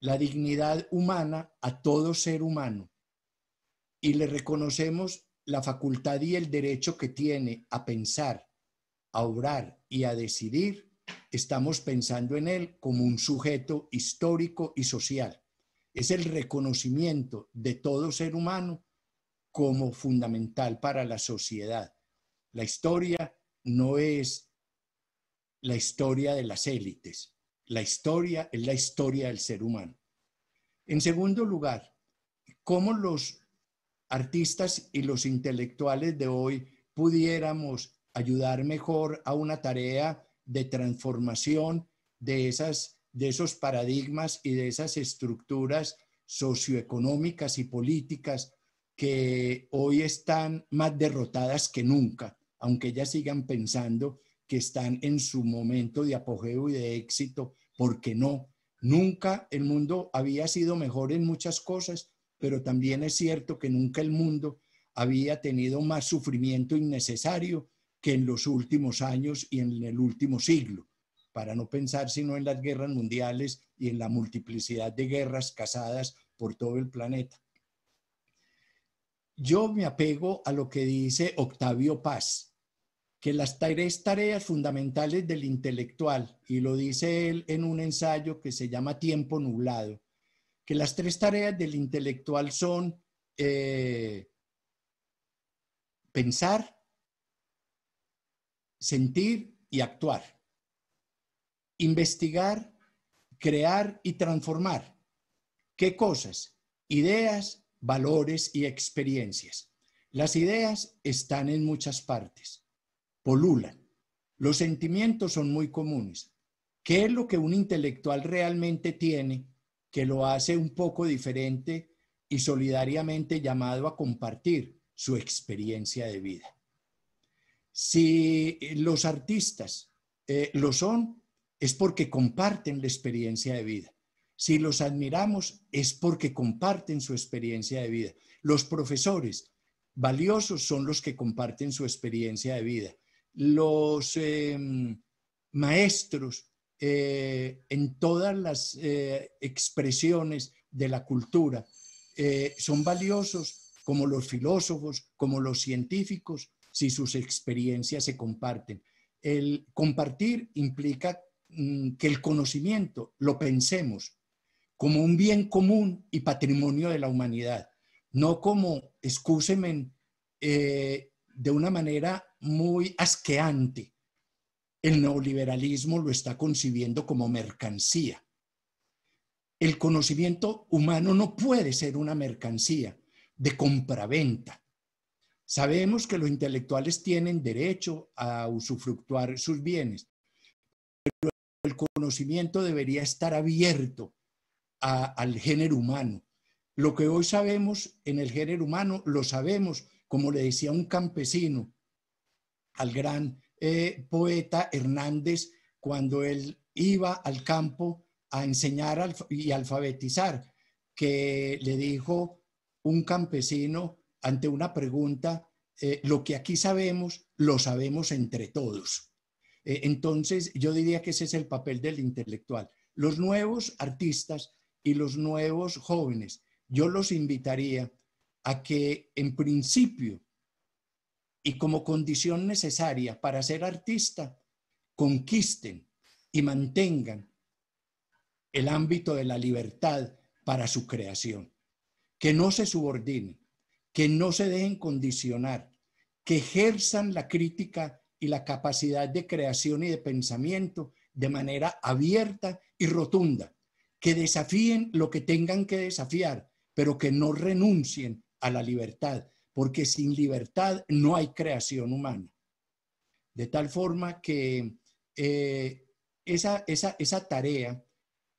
la dignidad humana a todo ser humano y le reconocemos la facultad y el derecho que tiene a pensar, a obrar y a decidir, estamos pensando en él como un sujeto histórico y social. Es el reconocimiento de todo ser humano como fundamental para la sociedad. La historia no es la historia de las élites. La historia es la historia del ser humano. En segundo lugar, cómo los artistas y los intelectuales de hoy pudiéramos ayudar mejor a una tarea de transformación de, de esos paradigmas y de esas estructuras socioeconómicas y políticas que hoy están más derrotadas que nunca, aunque ya sigan pensando que están en su momento de apogeo y de éxito, porque no, nunca el mundo había sido mejor en muchas cosas, pero también es cierto que nunca el mundo había tenido más sufrimiento innecesario que en los últimos años y en el último siglo, para no pensar sino en las guerras mundiales y en la multiplicidad de guerras casadas por todo el planeta. Yo me apego a lo que dice Octavio Paz, que las tres tareas fundamentales del intelectual, y lo dice él en un ensayo que se llama Tiempo Nublado, que las tres tareas del intelectual son eh, pensar, sentir y actuar, investigar, crear y transformar. ¿Qué cosas? Ideas, valores y experiencias. Las ideas están en muchas partes polulan. Los sentimientos son muy comunes. ¿Qué es lo que un intelectual realmente tiene que lo hace un poco diferente y solidariamente llamado a compartir su experiencia de vida? Si eh, los artistas eh, lo son, es porque comparten la experiencia de vida. Si los admiramos, es porque comparten su experiencia de vida. Los profesores valiosos son los que comparten su experiencia de vida los em, maestros eh, en todas las eh, expresiones de la cultura eh, son valiosos como los filósofos, como los científicos, si sus experiencias se comparten. El compartir implica mm, que el conocimiento lo pensemos como un bien común y patrimonio de la humanidad, no como, excúseme, de una manera muy asqueante. El neoliberalismo lo está concibiendo como mercancía. El conocimiento humano no puede ser una mercancía de compraventa. Sabemos que los intelectuales tienen derecho a usufructuar sus bienes, pero el conocimiento debería estar abierto al género humano. Lo que hoy sabemos en el género humano lo sabemos como le decía un campesino al gran eh, poeta Hernández cuando él iba al campo a enseñar y alfabetizar, que le dijo un campesino ante una pregunta, eh, lo que aquí sabemos, lo sabemos entre todos. Eh, entonces, yo diría que ese es el papel del intelectual. Los nuevos artistas y los nuevos jóvenes, yo los invitaría a que en principio y como condición necesaria para ser artista, conquisten y mantengan el ámbito de la libertad para su creación, que no se subordinen, que no se dejen condicionar, que ejerzan la crítica y la capacidad de creación y de pensamiento de manera abierta y rotunda, que desafíen lo que tengan que desafiar, pero que no renuncien a la libertad, porque sin libertad no hay creación humana. De tal forma que eh, esa, tarea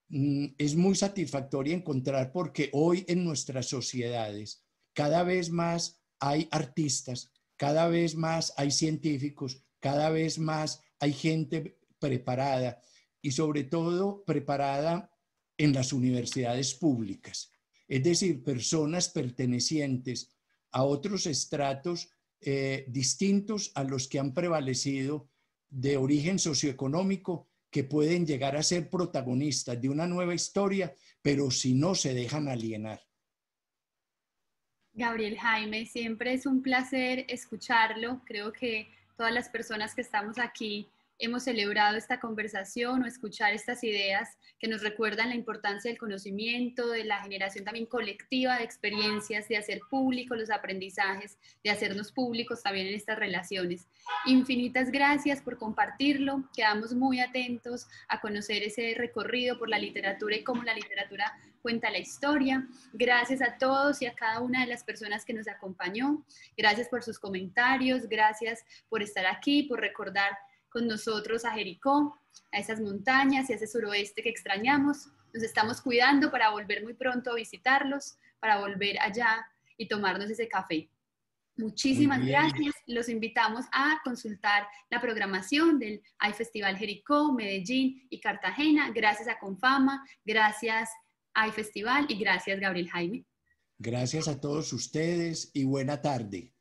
mm, es muy satisfactoria encontrar porque hoy en nuestras sociedades cada vez más hay artistas, cada vez más hay científicos, cada vez más hay gente preparada y sobre todo preparada en las universidades públicas es decir, personas pertenecientes a otros estratos eh, distintos a los que han prevalecido de origen socioeconómico que pueden llegar a ser protagonistas de una nueva historia, pero si no se dejan alienar. Gabriel Jaime, siempre es un placer escucharlo. Creo que todas las personas que estamos aquí hemos celebrado esta conversación o escuchar estas ideas que nos recuerdan la importancia del conocimiento, de la generación también colectiva de experiencias, de hacer público los aprendizajes, de hacernos públicos también en estas relaciones. Infinitas gracias por compartirlo, quedamos muy atentos a conocer ese recorrido por la literatura y cómo la literatura cuenta la historia. Gracias a todos y a cada una de las personas que nos acompañó. Gracias por sus comentarios, gracias por estar aquí, por recordar con nosotros a Jericó, a esas montañas y a ese suroeste que extrañamos. Nos estamos cuidando para volver muy pronto a visitarlos, para volver allá y tomarnos ese café. Muchísimas gracias. Los invitamos a consultar la programación del AI Festival Jericó, Medellín y Cartagena. Gracias a Confama, gracias AI Festival y gracias Gabriel Jaime. Gracias a todos ustedes y buena tarde.